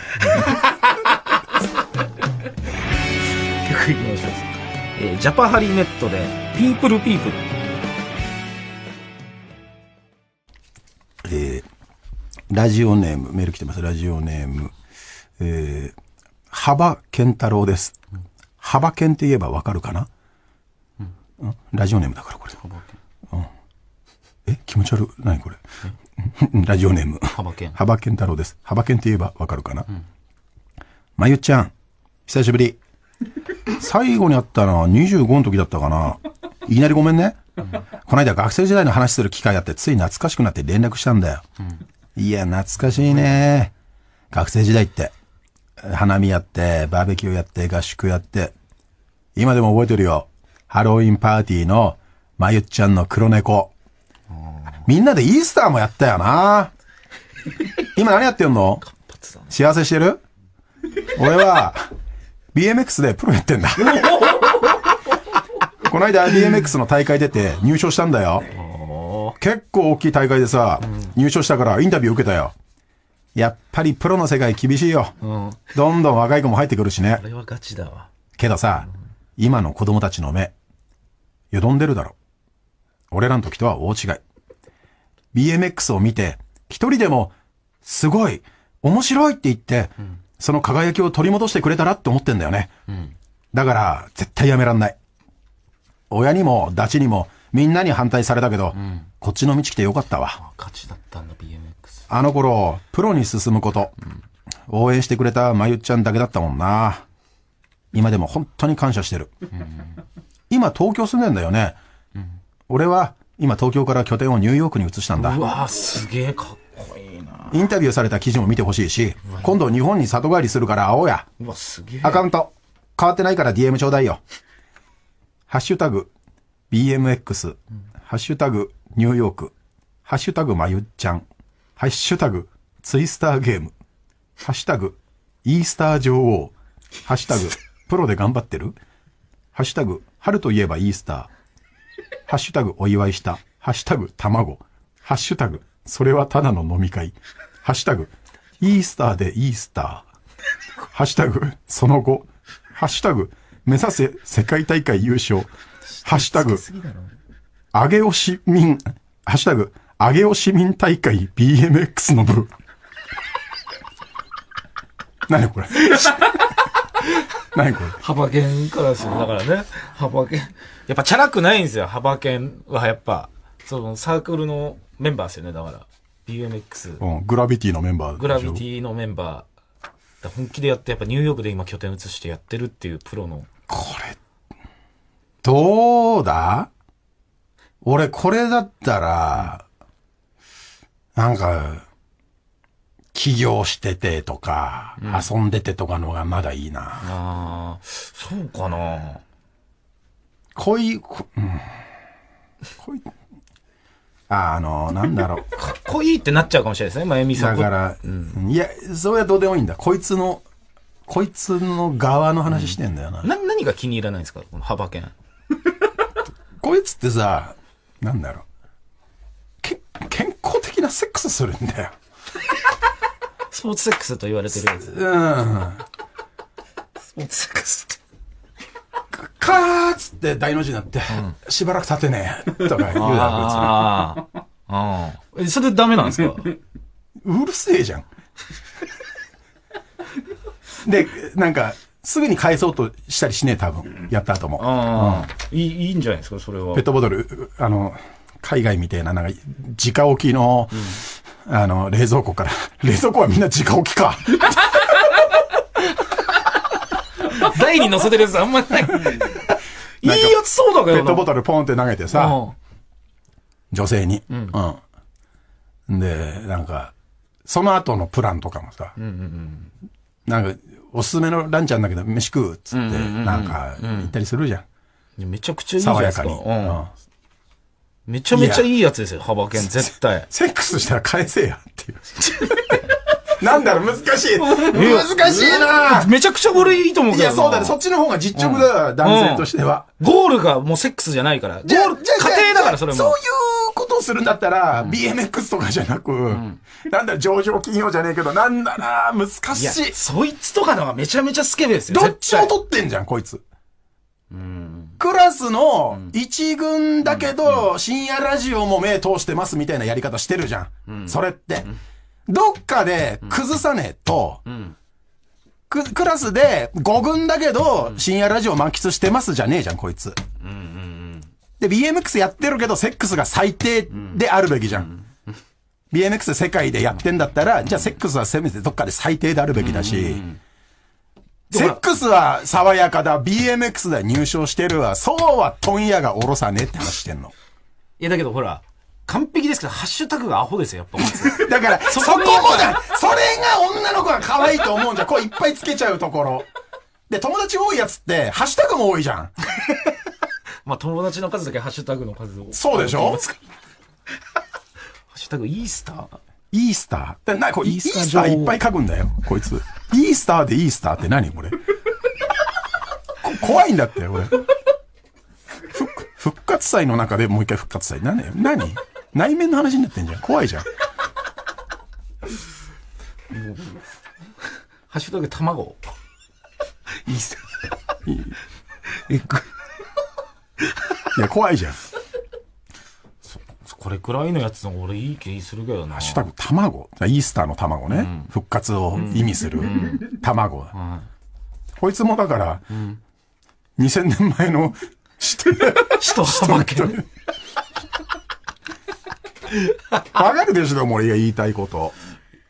曲いきましょう。ジャパハリネットで、ピープルピープル。ラジオネーム、メール来てます。ラジオネーム。えー、幅健太郎です。幅健って言えばわかるかな、うん、ラジオネームだからこれ。うん、え、気持ち悪い。何これ。ラジオネーム。幅健。幅健太郎です。幅健って言えばわかるかな、うん、まゆちゃん、久しぶり。最後に会ったのは25の時だったかな。いきなりごめんね。うん、この間学生時代の話する機会あってつい懐かしくなって連絡したんだよ。うんいや、懐かしいね。学生時代って、花見やって、バーベキューやって、合宿やって、今でも覚えてるよ。ハロウィンパーティーの、まゆっちゃんの黒猫。みんなでイースターもやったよな。今何やってんの幸せしてる俺は、BMX でプロやってんだ。この間 BMX の大会出て入賞したんだよ。結構大きい大会でさ、入賞したからインタビュー受けたよ。やっぱりプロの世界厳しいよ。どんどん若い子も入ってくるしね。あれはガチだわ。けどさ、今の子供たちの目、よどんでるだろ。俺らの時とは大違い。BMX を見て、一人でも、すごい、面白いって言って、うん、その輝きを取り戻してくれたらって思ってんだよね。うん、だから、絶対やめらんない。親にも、ダチにも、みんなに反対されたけど、うん、こっちの道来てよかったわ。勝ちだったんだ、BMX。あの頃、プロに進むこと、うん、応援してくれたまゆっちゃんだけだったもんな。今でも本当に感謝してる。うん、今東京住んでんだよね。俺は今東京から拠点をニューヨークに移したんだ。うわすげえかっこいいな。インタビューされた記事も見てほしいし、今度日本に里帰りするから会おうや。うわすげえ。アカウント、変わってないから DM ちょうだいよ。ハッシュタグ、BMX、ハッシュタグニューヨーク、ハッシュタグまゆっちゃん、ハッシュタグツイスターゲーム、ハッシュタグイースター女王、ハッシュタグ プロで頑張ってる、ハッシュタグ春といえばイースター、ハッシュタグお祝いした、ハッシュタグ卵、ハッシュタグそれはただの飲み会、ハッシュタグイースターでイースター、ハッシュタグその後、ハッシュタグ目指せ世界大会優勝、ハッシュタグ、上げお市民、ハッシュタグ、上げお市民大会 BMX の部。何これ 何これ幅剣からですよ。だからね、幅剣。やっぱチャラくないんですよ、幅剣はやっぱ。そのサークルのメンバーですよね、だから。BMX。うん、グラビティのメンバーグラビティのメンバー。本気でやって、やっぱニューヨークで今拠点移してやってるっていうプロの。これどうだ俺これだったら、なんか、起業しててとか、うん遊んでてとかのがまだいいな。ああ、そうかな。こい、うん。あ、あの、なんだろう。か っこいいってなっちゃうかもしれないですね、まゆみさだん。から、いや、それはどうでもいいんだ。こいつの、こいつの側の話してんだよな。な、何が気に入らないんですかこの幅剣。こいつってさ、なんだろう。健康的なセックスするんだよ。スポーツセックスと言われてるやつ。うん。スポーツセックスって。カーッつって大の字になって、しばらく立てねえとか言うだろ、ああ。え、それダメなんですかうるせえじゃん。で、なんか、すぐに返そうとしたりしねえ、多分。やった後も。うん、いい、いいんじゃないですか、それは。ペットボトル、あの、海外みたいな、なんか、直置きの、うん、あの、冷蔵庫から、冷蔵庫はみんな直置きか。台に乗せてるやつあんまない。いいやつそうだけどペットボトルポンって投げてさ、女性に。うん。うん、で、なんか、その後のプランとかもさ、うんうんうん、なんか、おすすめのランチあんだけど、飯食うっつって、なんか、行ったりするじゃん。めちゃくちゃいい爽やかに。めちゃめちゃいいやつですよ、幅ン、絶対。セックスしたら返せやっていう。なんだろう、難しい。難しいなめちゃくちゃこれいいと思うけど。いや、そうだね。そっちの方が実直だよ、男性としては、ゴールがもうセックスじゃないから。ゴール、家庭だから、それも。そういうことをするんだったら、BMX とかじゃなく、なんだ、上場企業じゃねえけど、なんだな難しいそいつとかのがめちゃめちゃスケベですよ。どっちも取ってんじゃん、こいつ。うん、クラスの一軍だけど、深夜ラジオも目通してますみたいなやり方してるじゃん。うん、それって。どっかで崩さねえと、うんク、クラスで5軍だけど、深夜ラジオ満喫してますじゃねえじゃん、こいつ。うんうんで、BMX やってるけど、セックスが最低であるべきじゃん。うん BMX 世界でやってんだったら、じゃあセックスはせめてどっかで最低であるべきだし、うんうんうんセックスは爽やかだ、BMX で入賞してるわ、そうは問屋がおろさねえって話してんの。いやだけどほら、完璧ですけど、ハッシュタグがアホですよ、やっぱ。だから、そこもだそれが女の子が可愛いと思うんじゃん。こういっぱいつけちゃうところ。で、友達多いやつって、ハッシュタグも多いじゃん。まあ、友達の数だけハッシュタグの数を。そうでしょ ハッシュタグイースターイースターなこイースターいっぱい書くんだよ、こいつ。イースターでイースターって何これ怖いんだって、俺。復活祭の中でもう一回復活祭。何何内面の話になってんじゃん。怖いじゃん。もうハッシュタグ卵。いいっす。ねい。え、や、怖いじゃん。これくらいのやつの俺いい気するけどな。ハッシュタグ卵。イースターの卵ね。うん復活を意味する卵。はこいつもだから、2000年前の人、人、人ばけ。わかるでしょ、もう言いたいこと。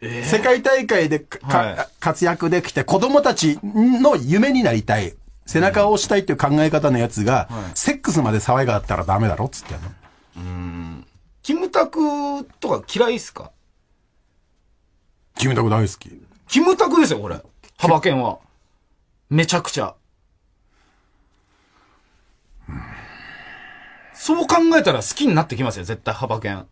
えー、世界大会で、はい、活躍できて、子供たちの夢になりたい。背中を押したいっていう考え方のやつが、はい、セックスまで騒いがあったらダメだろっつってうん。キムタクとか嫌いっすかキムタク大好き。キムタクですよ、これ。ハバケンは。めちゃくちゃ。そう考えたら好きになってきますよ、絶対、ハバケン。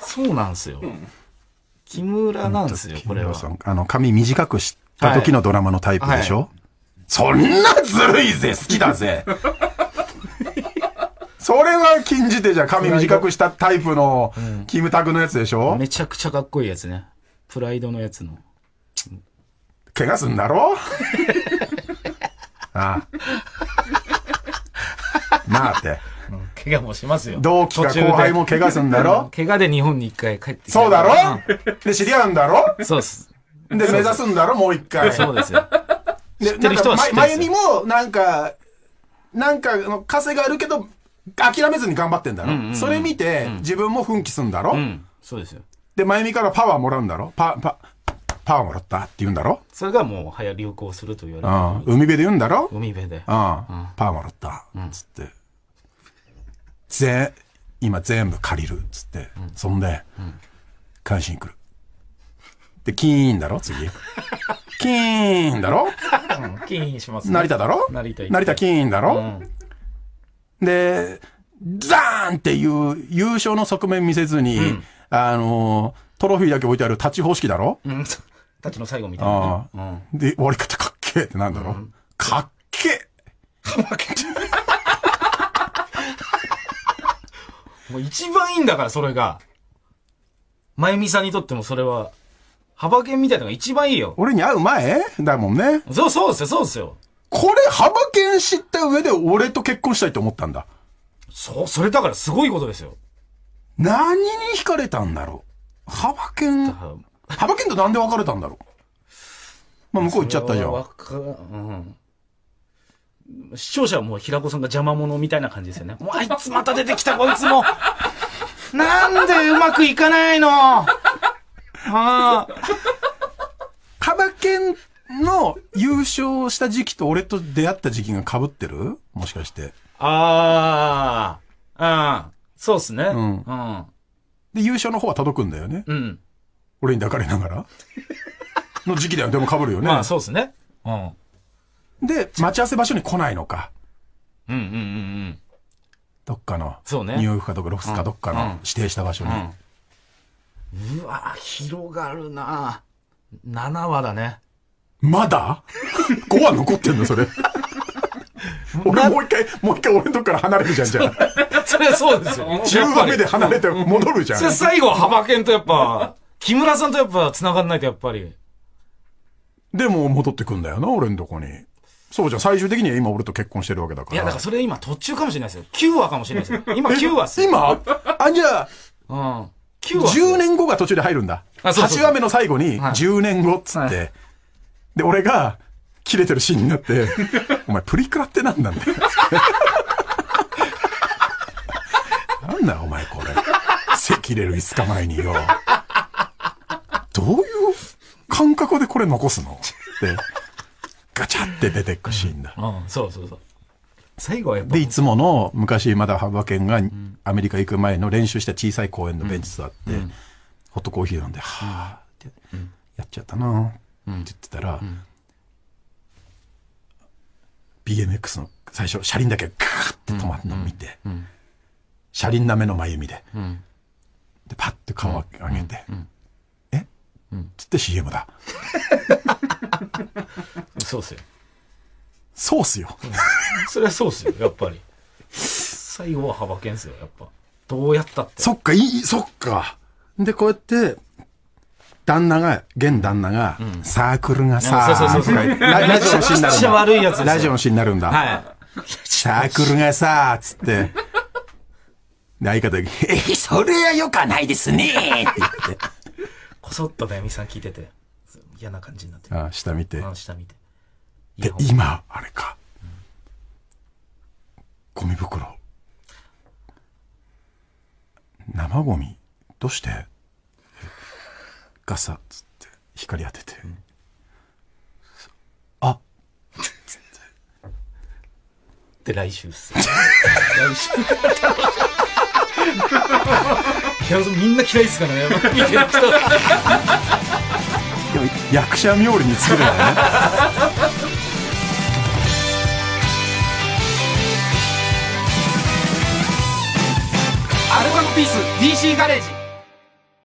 そうなんですよ。木村なんですよ、これは。あの、髪短くした時のドラマのタイプでしょ、はいはい、そんなずるいぜ好きだぜ それは禁じてじゃ髪短くしたタイプのキムタクのやつでしょ、うん、めちゃくちゃかっこいいやつね。プライドのやつの。怪我すんだろあ あ。まあって。怪我もしますよ。同期か後輩も怪我するんだろ 怪我で日本に一回帰ってそうだろ、うん、で、知り合うんだろそうです。で、目指すんだろもう一回。そうですよ。で、知ってる人は知ってる。まゆみも、なんか、なんか、の、稼があるけど、諦めずに頑張ってんだろ、うんうんうん、それ見て、うん、自分も奮起すんだろ、うん、そうですよ。で、まゆみからパワーもらうんだろパ、パ、パワーもらったって言うんだろそれがもう流行流行すると言われる、うん、海辺で言うんだろ海辺で。うん。パワーもらった。つって。ぜ今全部借りるっつって、うん、そんで、うん、返しに来るでキーンだろ次キーンだろ、うん、キーンします、ね、成田だろ成田成田キーンだろ、うん、でザーンっていう優勝の側面見せずに、うん、あのトロフィーだけ置いてある立ち方式だろ、うん、立ちの最後みたいな、ね、で終わり方かっけえってなんだろ、うん、かっけえもう一番いいんだから、それが。まゆみさんにとってもそれは、ハバケンみたいなのが一番いいよ。俺に会う前だもんね。そう、そうっすよ、そうっすよ。これ、ハバケン知った上で俺と結婚したいと思ったんだ。そう、それだからすごいことですよ。何に惹かれたんだろう。ハバケンとなんで別れたんだろう。まあ、向こう行っちゃったじゃん。わか、うん。視聴者はもう平子さんが邪魔者みたいな感じですよね。もうあいつまた出てきた、こいつも。なんでうまくいかないの。ああ。カバケンの優勝した時期と俺と出会った時期が被ってるもしかして。ああ。うん。そうっすね。うん。うん。で、優勝の方は届くんだよね。うん。俺に抱かれながら。の時期だよ。でも被るよね。まあ、そうっすね。うん。で、待ち合わせ場所に来ないのか。うんうんうんうん。どっかの、そうね。ニューヨークかどっか、ロフスかどっかの指定した場所に。うんうわ広がるな7話だね。まだ ?5 話残ってんのそれ。俺もう一回、もう一回俺のとこから離れるじゃん、じゃあ。それそうですよ。10話目で離れて戻るじゃん。それ最後、幅剣とやっぱ、木村さんとやっぱ繋がんないとやっぱり。でも戻ってくんだよな、俺のとこに。そうじゃん。最終的には今俺と結婚してるわけだから。いや、だからそれ今途中かもしれないですよ。9話かもしれないですよ。今9話っすよ。今あ、じゃうん。9あ、話10年後が途中で入るんだ。あそうそうそう8話目の最後に、10年後っつって、はで、俺が、切れてるシーンになって、お前プリクラって何なんだよ。なんだお前これ。せきれる5日前によ。どういう感覚でこれ残すのって。ガチャって出てくシーンだ、うんうん、そうそうそう最後はやっぱでいつもの昔まだ羽馬県がアメリカ行く前の練習した小さい公園のベンチ座って、ホットコーヒー飲んで「はあ」って「やっちゃったな」って言ってたら、BMX の最初車輪だけガーって止まるのを見て、車輪なめの真由美で,、でパッて顔を上げて、うんつって CM だ。そうっすよ。そうっすよ。それはそうっすよ、やっぱり。最後は幅けんすよ、やっぱ。どうやったって。そっか、いい、そっか。で、こうやって、旦那が、現旦那が、うん、サークルがさ、そうそうそうそうラジオの詩になるんだ。悪いやつラジオの詩になるんだ。はい。サークルがさ、つって。で、相方が、え、それはよかないですねって言って。そっとね、みさん聞いてて、嫌な感じになってああ、下見て。下見て下見てで、今、あれか。うん、ゴミ袋。生ゴミ、どうしてガサッつって光当てて。うん、あっ で来週っす。来週。みんな嫌いですからね見てる人役者冥利に尽るよねアルバムピース DC ガレージ